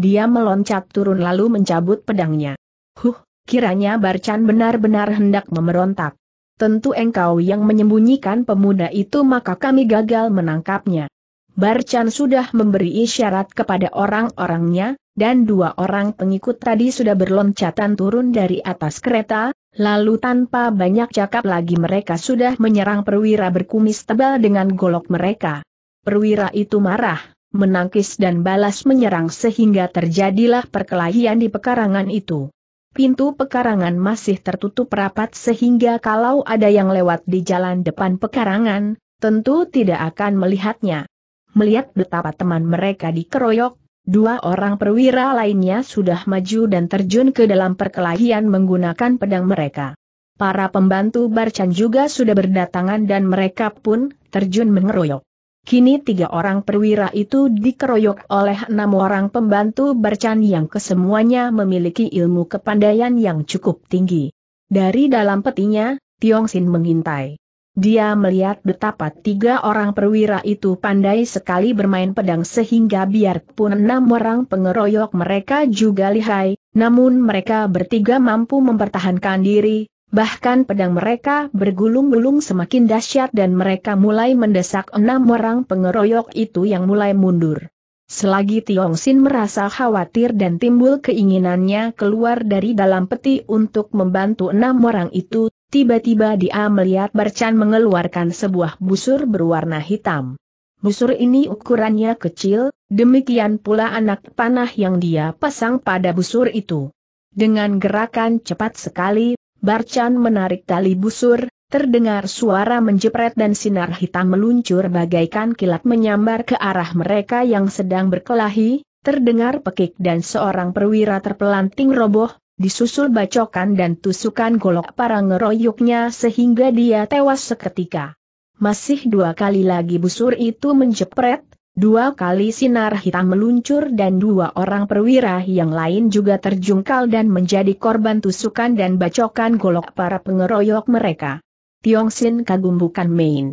Dia meloncat turun lalu mencabut pedangnya. Huh, kiranya Barcan benar-benar hendak memberontak tentu engkau yang menyembunyikan pemuda itu maka kami gagal menangkapnya. Barchan sudah memberi isyarat kepada orang-orangnya, dan dua orang pengikut tadi sudah berloncatan turun dari atas kereta, lalu tanpa banyak cakap lagi mereka sudah menyerang perwira berkumis tebal dengan golok mereka. Perwira itu marah, menangkis dan balas menyerang sehingga terjadilah perkelahian di pekarangan itu pintu pekarangan masih tertutup rapat sehingga kalau ada yang lewat di jalan depan pekarangan, tentu tidak akan melihatnya. Melihat betapa teman mereka dikeroyok, dua orang perwira lainnya sudah maju dan terjun ke dalam perkelahian menggunakan pedang mereka. Para pembantu Barcan juga sudah berdatangan dan mereka pun terjun mengeroyok. Kini tiga orang perwira itu dikeroyok oleh enam orang pembantu bercan yang kesemuanya memiliki ilmu kepandaian yang cukup tinggi. Dari dalam petinya, Tiong Sin mengintai. Dia melihat betapa tiga orang perwira itu pandai sekali bermain pedang sehingga biarpun enam orang pengeroyok mereka juga lihai, namun mereka bertiga mampu mempertahankan diri, Bahkan pedang mereka bergulung-gulung semakin dahsyat dan mereka mulai mendesak enam orang pengeroyok itu yang mulai mundur. Selagi Tiong Sin merasa khawatir dan timbul keinginannya keluar dari dalam peti untuk membantu enam orang itu, tiba-tiba dia melihat Barchan mengeluarkan sebuah busur berwarna hitam. Busur ini ukurannya kecil, demikian pula anak panah yang dia pasang pada busur itu. Dengan gerakan cepat sekali, Barchan menarik tali busur, terdengar suara menjepret dan sinar hitam meluncur bagaikan kilat menyambar ke arah mereka yang sedang berkelahi, terdengar pekik dan seorang perwira terpelanting roboh, disusul bacokan dan tusukan golok para ngeroyoknya sehingga dia tewas seketika. Masih dua kali lagi busur itu menjepret, Dua kali sinar hitam meluncur dan dua orang perwira yang lain juga terjungkal dan menjadi korban tusukan dan bacokan golok para pengeroyok mereka. Tiong Sin kagum bukan main.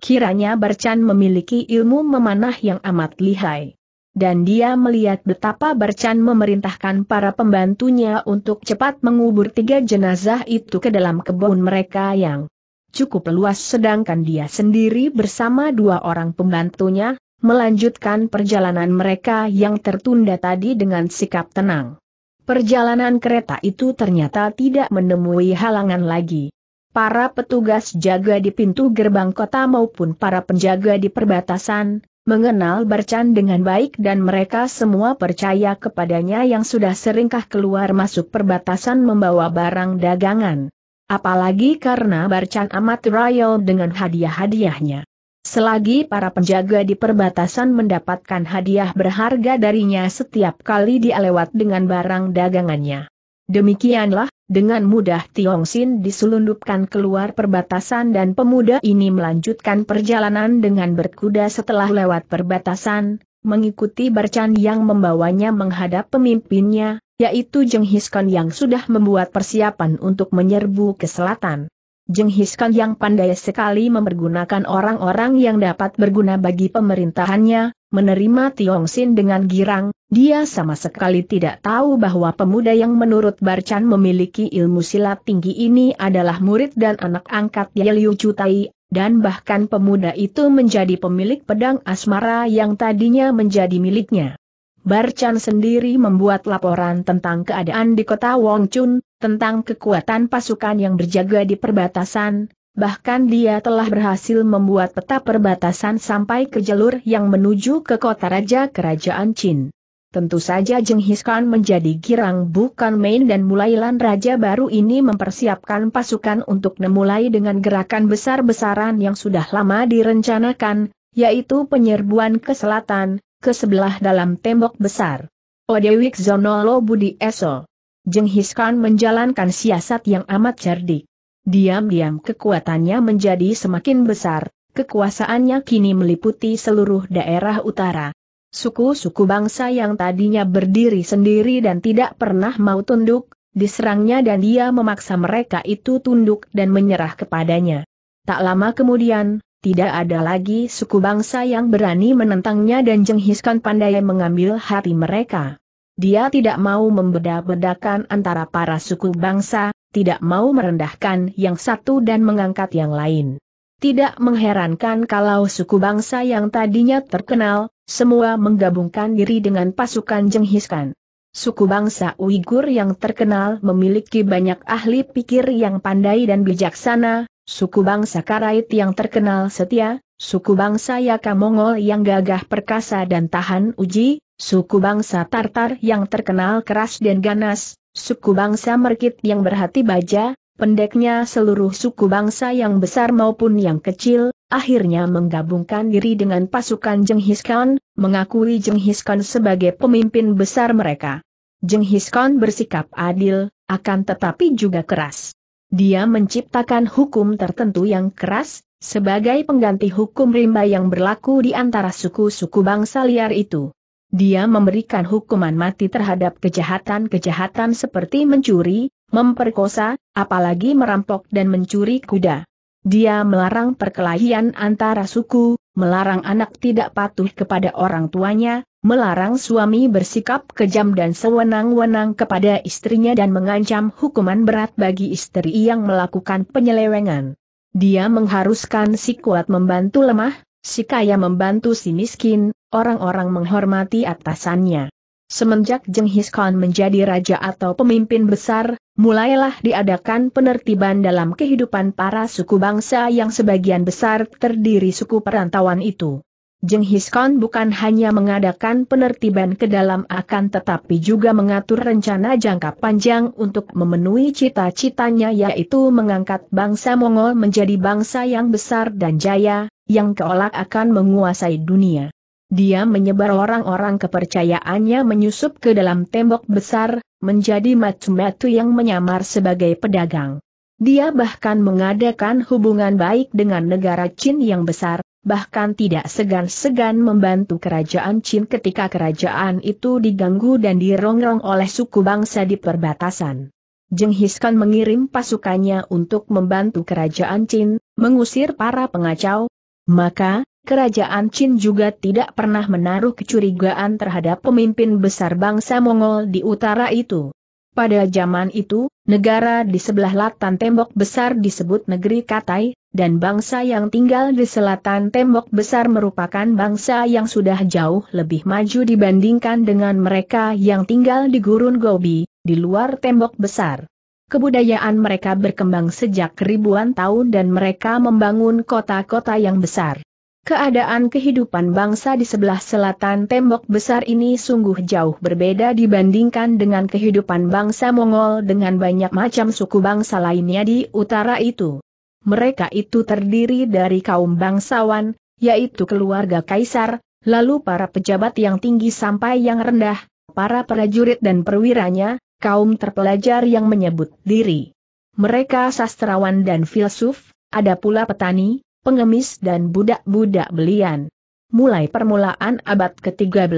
Kiranya Bercan memiliki ilmu memanah yang amat lihai. Dan dia melihat betapa Bercan memerintahkan para pembantunya untuk cepat mengubur tiga jenazah itu ke dalam kebun mereka yang cukup luas sedangkan dia sendiri bersama dua orang pembantunya melanjutkan perjalanan mereka yang tertunda tadi dengan sikap tenang. Perjalanan kereta itu ternyata tidak menemui halangan lagi. Para petugas jaga di pintu gerbang kota maupun para penjaga di perbatasan, mengenal Barcan dengan baik dan mereka semua percaya kepadanya yang sudah seringkah keluar masuk perbatasan membawa barang dagangan. Apalagi karena Barcan amat royal dengan hadiah-hadiahnya. Selagi para penjaga di perbatasan mendapatkan hadiah berharga darinya setiap kali dia lewat dengan barang dagangannya. Demikianlah, dengan mudah Tiong Sin diselundupkan keluar perbatasan dan pemuda ini melanjutkan perjalanan dengan berkuda setelah lewat perbatasan, mengikuti Barcan yang membawanya menghadap pemimpinnya, yaitu Jeng Hiskan yang sudah membuat persiapan untuk menyerbu ke selatan. Hiskan yang pandai sekali mempergunakan orang-orang yang dapat berguna bagi pemerintahannya, menerima Sin dengan girang, dia sama sekali tidak tahu bahwa pemuda yang menurut Barzan memiliki ilmu silat tinggi ini adalah murid dan anak angkat Liu Cutai, dan bahkan pemuda itu menjadi pemilik pedang asmara yang tadinya menjadi miliknya. Barchan sendiri membuat laporan tentang keadaan di kota Wong Chun, tentang kekuatan pasukan yang berjaga di perbatasan, bahkan dia telah berhasil membuat peta perbatasan sampai ke jalur yang menuju ke kota raja kerajaan Qin. Tentu saja Jenghis Khan menjadi girang bukan main dan mulailan raja baru ini mempersiapkan pasukan untuk memulai dengan gerakan besar-besaran yang sudah lama direncanakan, yaitu penyerbuan ke selatan, ke sebelah dalam tembok besar. Odewik Zonolo Budi Esol, Jenghis Khan menjalankan siasat yang amat cerdik. Diam-diam kekuatannya menjadi semakin besar, kekuasaannya kini meliputi seluruh daerah utara. Suku-suku bangsa yang tadinya berdiri sendiri dan tidak pernah mau tunduk, diserangnya dan dia memaksa mereka itu tunduk dan menyerah kepadanya. Tak lama kemudian, tidak ada lagi suku bangsa yang berani menentangnya dan jenghiskan pandai mengambil hati mereka. Dia tidak mau membeda-bedakan antara para suku bangsa, tidak mau merendahkan yang satu dan mengangkat yang lain. Tidak mengherankan kalau suku bangsa yang tadinya terkenal, semua menggabungkan diri dengan pasukan jenghiskan. Suku bangsa Uighur yang terkenal memiliki banyak ahli pikir yang pandai dan bijaksana, suku bangsa Karait yang terkenal setia, suku bangsa Yaka Mongol yang gagah perkasa dan tahan uji, suku bangsa Tartar yang terkenal keras dan ganas, suku bangsa Merkit yang berhati baja, pendeknya seluruh suku bangsa yang besar maupun yang kecil, akhirnya menggabungkan diri dengan pasukan Jenghis Khan, mengakui Jenghis Khan sebagai pemimpin besar mereka. Jenghis Khan bersikap adil, akan tetapi juga keras. Dia menciptakan hukum tertentu yang keras, sebagai pengganti hukum rimba yang berlaku di antara suku-suku bangsa liar itu. Dia memberikan hukuman mati terhadap kejahatan-kejahatan seperti mencuri, memperkosa, apalagi merampok dan mencuri kuda. Dia melarang perkelahian antara suku, melarang anak tidak patuh kepada orang tuanya, melarang suami bersikap kejam dan sewenang-wenang kepada istrinya dan mengancam hukuman berat bagi istri yang melakukan penyelewengan. Dia mengharuskan si kuat membantu lemah, si kaya membantu si miskin, orang-orang menghormati atasannya. Semenjak Jenghis Khan menjadi raja atau pemimpin besar, mulailah diadakan penertiban dalam kehidupan para suku bangsa yang sebagian besar terdiri suku perantauan itu. Jenghis Khan bukan hanya mengadakan penertiban ke dalam akan tetapi juga mengatur rencana jangka panjang untuk memenuhi cita-citanya yaitu mengangkat bangsa Mongol menjadi bangsa yang besar dan jaya, yang keolak akan menguasai dunia. Dia menyebar orang-orang kepercayaannya menyusup ke dalam tembok besar, menjadi matu-matu yang menyamar sebagai pedagang. Dia bahkan mengadakan hubungan baik dengan negara Qin yang besar, bahkan tidak segan-segan membantu kerajaan Qin ketika kerajaan itu diganggu dan dirongrong oleh suku bangsa di perbatasan. Jenghis Khan mengirim pasukannya untuk membantu kerajaan Qin mengusir para pengacau. Maka, Kerajaan Chin juga tidak pernah menaruh kecurigaan terhadap pemimpin besar bangsa Mongol di utara itu. Pada zaman itu, negara di sebelah selatan tembok besar disebut negeri Katai, dan bangsa yang tinggal di selatan tembok besar merupakan bangsa yang sudah jauh lebih maju dibandingkan dengan mereka yang tinggal di gurun Gobi, di luar tembok besar. Kebudayaan mereka berkembang sejak ribuan tahun dan mereka membangun kota-kota yang besar. Keadaan kehidupan bangsa di sebelah selatan tembok besar ini sungguh jauh berbeda dibandingkan dengan kehidupan bangsa Mongol dengan banyak macam suku bangsa lainnya di utara itu. Mereka itu terdiri dari kaum bangsawan, yaitu keluarga kaisar, lalu para pejabat yang tinggi sampai yang rendah, para prajurit dan perwiranya, kaum terpelajar yang menyebut diri. Mereka sastrawan dan filsuf, ada pula petani, pengemis dan budak-budak belian. Mulai permulaan abad ke-13,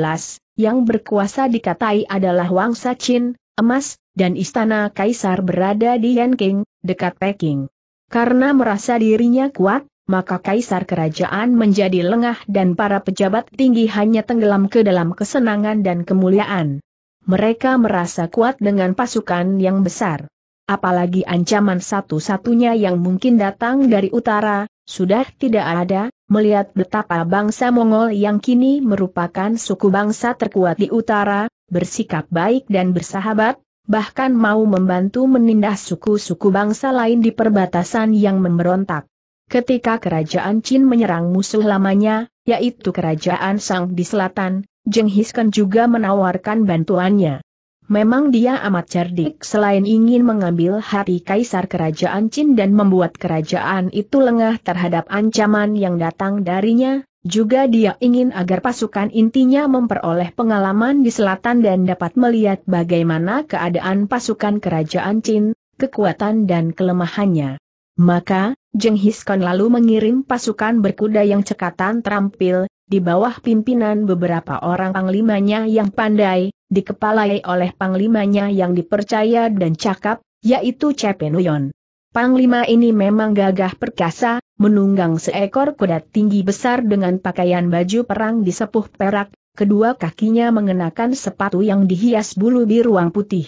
yang berkuasa dikatai adalah Wangsa Chin, emas, dan istana kaisar berada di Yanqing, dekat Peking. Karena merasa dirinya kuat, maka kaisar kerajaan menjadi lengah dan para pejabat tinggi hanya tenggelam ke dalam kesenangan dan kemuliaan. Mereka merasa kuat dengan pasukan yang besar apalagi ancaman satu-satunya yang mungkin datang dari utara, sudah tidak ada, melihat betapa bangsa Mongol yang kini merupakan suku bangsa terkuat di utara, bersikap baik dan bersahabat, bahkan mau membantu menindas suku-suku bangsa lain di perbatasan yang memberontak. Ketika kerajaan Qin menyerang musuh lamanya, yaitu kerajaan Sang di selatan, Jenghis Khan juga menawarkan bantuannya. Memang dia amat cerdik selain ingin mengambil hati kaisar kerajaan Qin dan membuat kerajaan itu lengah terhadap ancaman yang datang darinya, juga dia ingin agar pasukan intinya memperoleh pengalaman di selatan dan dapat melihat bagaimana keadaan pasukan kerajaan Qin, kekuatan dan kelemahannya. Maka, Jeng Hiskon lalu mengirim pasukan berkuda yang cekatan terampil, di bawah pimpinan beberapa orang panglimanya yang pandai, dikepalai oleh panglimanya yang dipercaya dan cakap, yaitu Cepenuyon. Panglima ini memang gagah perkasa, menunggang seekor kuda tinggi besar dengan pakaian baju perang di sepuh perak, kedua kakinya mengenakan sepatu yang dihias bulu biruang putih.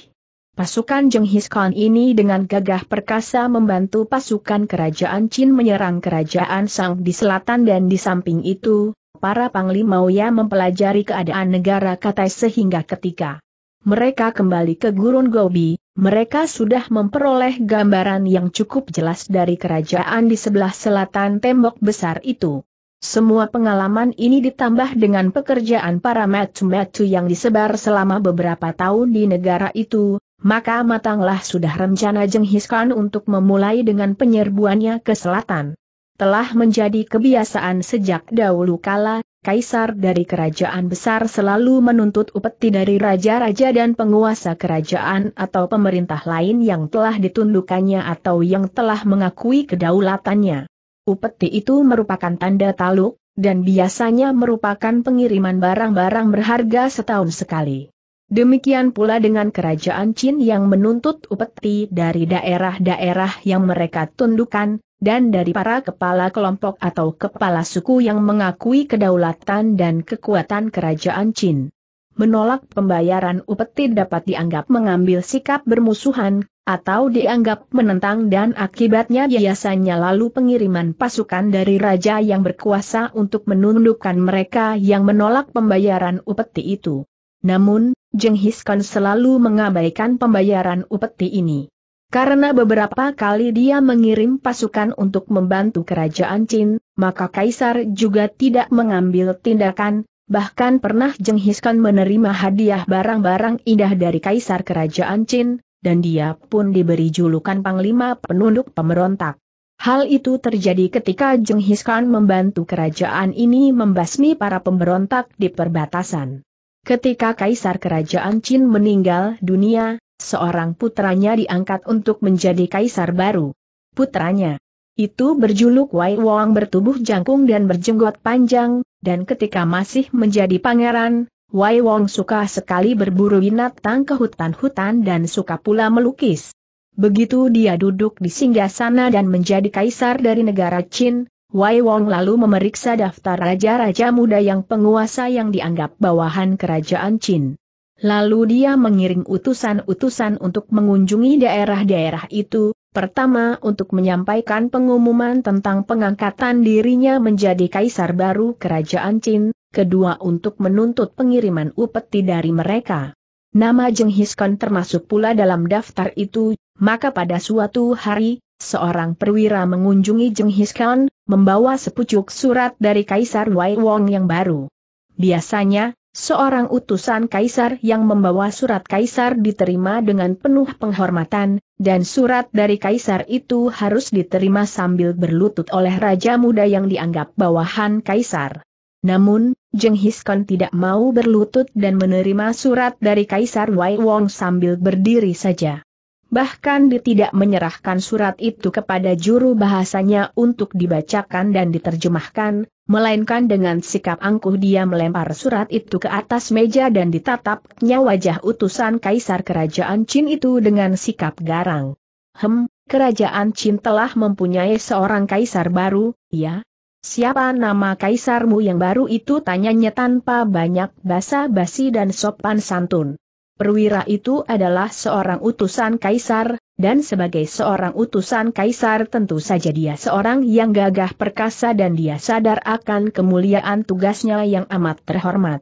Pasukan Jenghis Khan ini dengan gagah perkasa membantu pasukan kerajaan Qin menyerang kerajaan Sang di selatan dan di samping itu, para Panglima Oya mempelajari keadaan negara Katai sehingga ketika mereka kembali ke Gurun Gobi, mereka sudah memperoleh gambaran yang cukup jelas dari kerajaan di sebelah selatan tembok besar itu. Semua pengalaman ini ditambah dengan pekerjaan para metu-metu yang disebar selama beberapa tahun di negara itu, maka matanglah sudah rencana Jenghis Khan untuk memulai dengan penyerbuannya ke selatan telah menjadi kebiasaan sejak dahulu kala, kaisar dari kerajaan besar selalu menuntut upeti dari raja-raja dan penguasa kerajaan atau pemerintah lain yang telah ditundukannya atau yang telah mengakui kedaulatannya. Upeti itu merupakan tanda taluk, dan biasanya merupakan pengiriman barang-barang berharga setahun sekali. Demikian pula dengan kerajaan Chin yang menuntut upeti dari daerah-daerah yang mereka tundukan, dan dari para kepala kelompok atau kepala suku yang mengakui kedaulatan dan kekuatan kerajaan Qin. Menolak pembayaran upeti dapat dianggap mengambil sikap bermusuhan, atau dianggap menentang dan akibatnya biasanya lalu pengiriman pasukan dari raja yang berkuasa untuk menundukkan mereka yang menolak pembayaran upeti itu. Namun, Jenghis Khan selalu mengabaikan pembayaran upeti ini. Karena beberapa kali dia mengirim pasukan untuk membantu kerajaan Qin, maka Kaisar juga tidak mengambil tindakan, bahkan pernah Jenghis Khan menerima hadiah barang-barang indah dari Kaisar kerajaan Qin, dan dia pun diberi julukan Panglima Penunduk Pemberontak. Hal itu terjadi ketika Jenghis Khan membantu kerajaan ini membasmi para pemberontak di perbatasan. Ketika Kaisar Kerajaan Qin meninggal dunia, seorang putranya diangkat untuk menjadi kaisar baru. Putranya. Itu berjuluk Wai Wong bertubuh jangkung dan berjenggot panjang, dan ketika masih menjadi pangeran, Wai Wong suka sekali berburu binatang ke hutan-hutan dan suka pula melukis. Begitu dia duduk di singgah sana dan menjadi kaisar dari negara Qin, Wai Wong lalu memeriksa daftar raja-raja muda yang penguasa yang dianggap bawahan kerajaan Qin. Lalu dia mengiring utusan-utusan untuk mengunjungi daerah-daerah itu, pertama untuk menyampaikan pengumuman tentang pengangkatan dirinya menjadi kaisar baru kerajaan Qin, kedua untuk menuntut pengiriman upeti dari mereka. Nama Jeng Hiskon termasuk pula dalam daftar itu, maka pada suatu hari, seorang perwira mengunjungi Jeng Hiskon, membawa sepucuk surat dari Kaisar Wei Wong yang baru. Biasanya, Seorang utusan kaisar yang membawa surat kaisar diterima dengan penuh penghormatan, dan surat dari kaisar itu harus diterima sambil berlutut oleh raja muda yang dianggap bawahan kaisar. Namun, Jenghis Khan tidak mau berlutut dan menerima surat dari kaisar Wai Wong sambil berdiri saja. Bahkan dia tidak menyerahkan surat itu kepada juru bahasanya untuk dibacakan dan diterjemahkan, melainkan dengan sikap angkuh dia melempar surat itu ke atas meja dan ditatapnya wajah utusan kaisar kerajaan Chin itu dengan sikap garang. Hem, kerajaan Chin telah mempunyai seorang kaisar baru, ya? Siapa nama kaisarmu yang baru itu tanyanya tanpa banyak basa-basi dan sopan santun. Perwira itu adalah seorang utusan kaisar, dan sebagai seorang utusan kaisar tentu saja dia seorang yang gagah perkasa dan dia sadar akan kemuliaan tugasnya yang amat terhormat.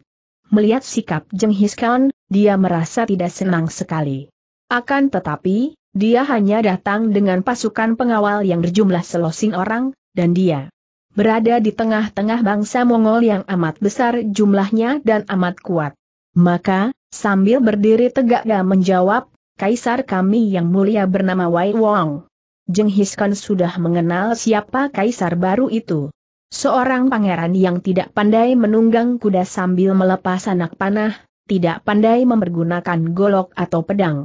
Melihat sikap Jenghis Khan, dia merasa tidak senang sekali. Akan tetapi, dia hanya datang dengan pasukan pengawal yang berjumlah selosin orang, dan dia berada di tengah-tengah bangsa Mongol yang amat besar jumlahnya dan amat kuat. Maka, sambil berdiri tegak gak menjawab, Kaisar kami yang mulia bernama Wai Wong. Jenghis Khan sudah mengenal siapa kaisar baru itu. Seorang pangeran yang tidak pandai menunggang kuda sambil melepas anak panah, tidak pandai mempergunakan golok atau pedang.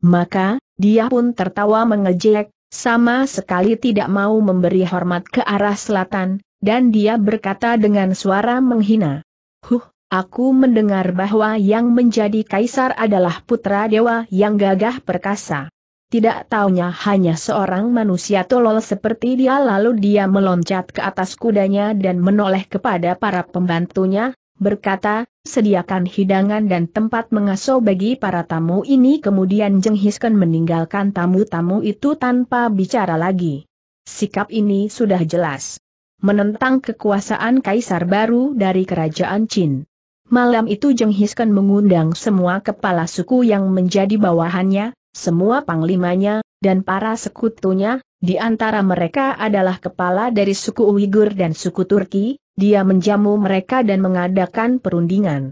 Maka, dia pun tertawa mengejek, sama sekali tidak mau memberi hormat ke arah selatan, dan dia berkata dengan suara menghina. Huh, Aku mendengar bahwa yang menjadi kaisar adalah putra dewa yang gagah perkasa. Tidak taunya hanya seorang manusia tolol seperti dia lalu dia meloncat ke atas kudanya dan menoleh kepada para pembantunya, berkata, sediakan hidangan dan tempat mengasuh bagi para tamu ini kemudian Jenghiskan meninggalkan tamu-tamu itu tanpa bicara lagi. Sikap ini sudah jelas. Menentang kekuasaan kaisar baru dari kerajaan Qin. Malam itu Jenghis Ken mengundang semua kepala suku yang menjadi bawahannya, semua panglimanya, dan para sekutunya, di antara mereka adalah kepala dari suku Uighur dan suku Turki, dia menjamu mereka dan mengadakan perundingan.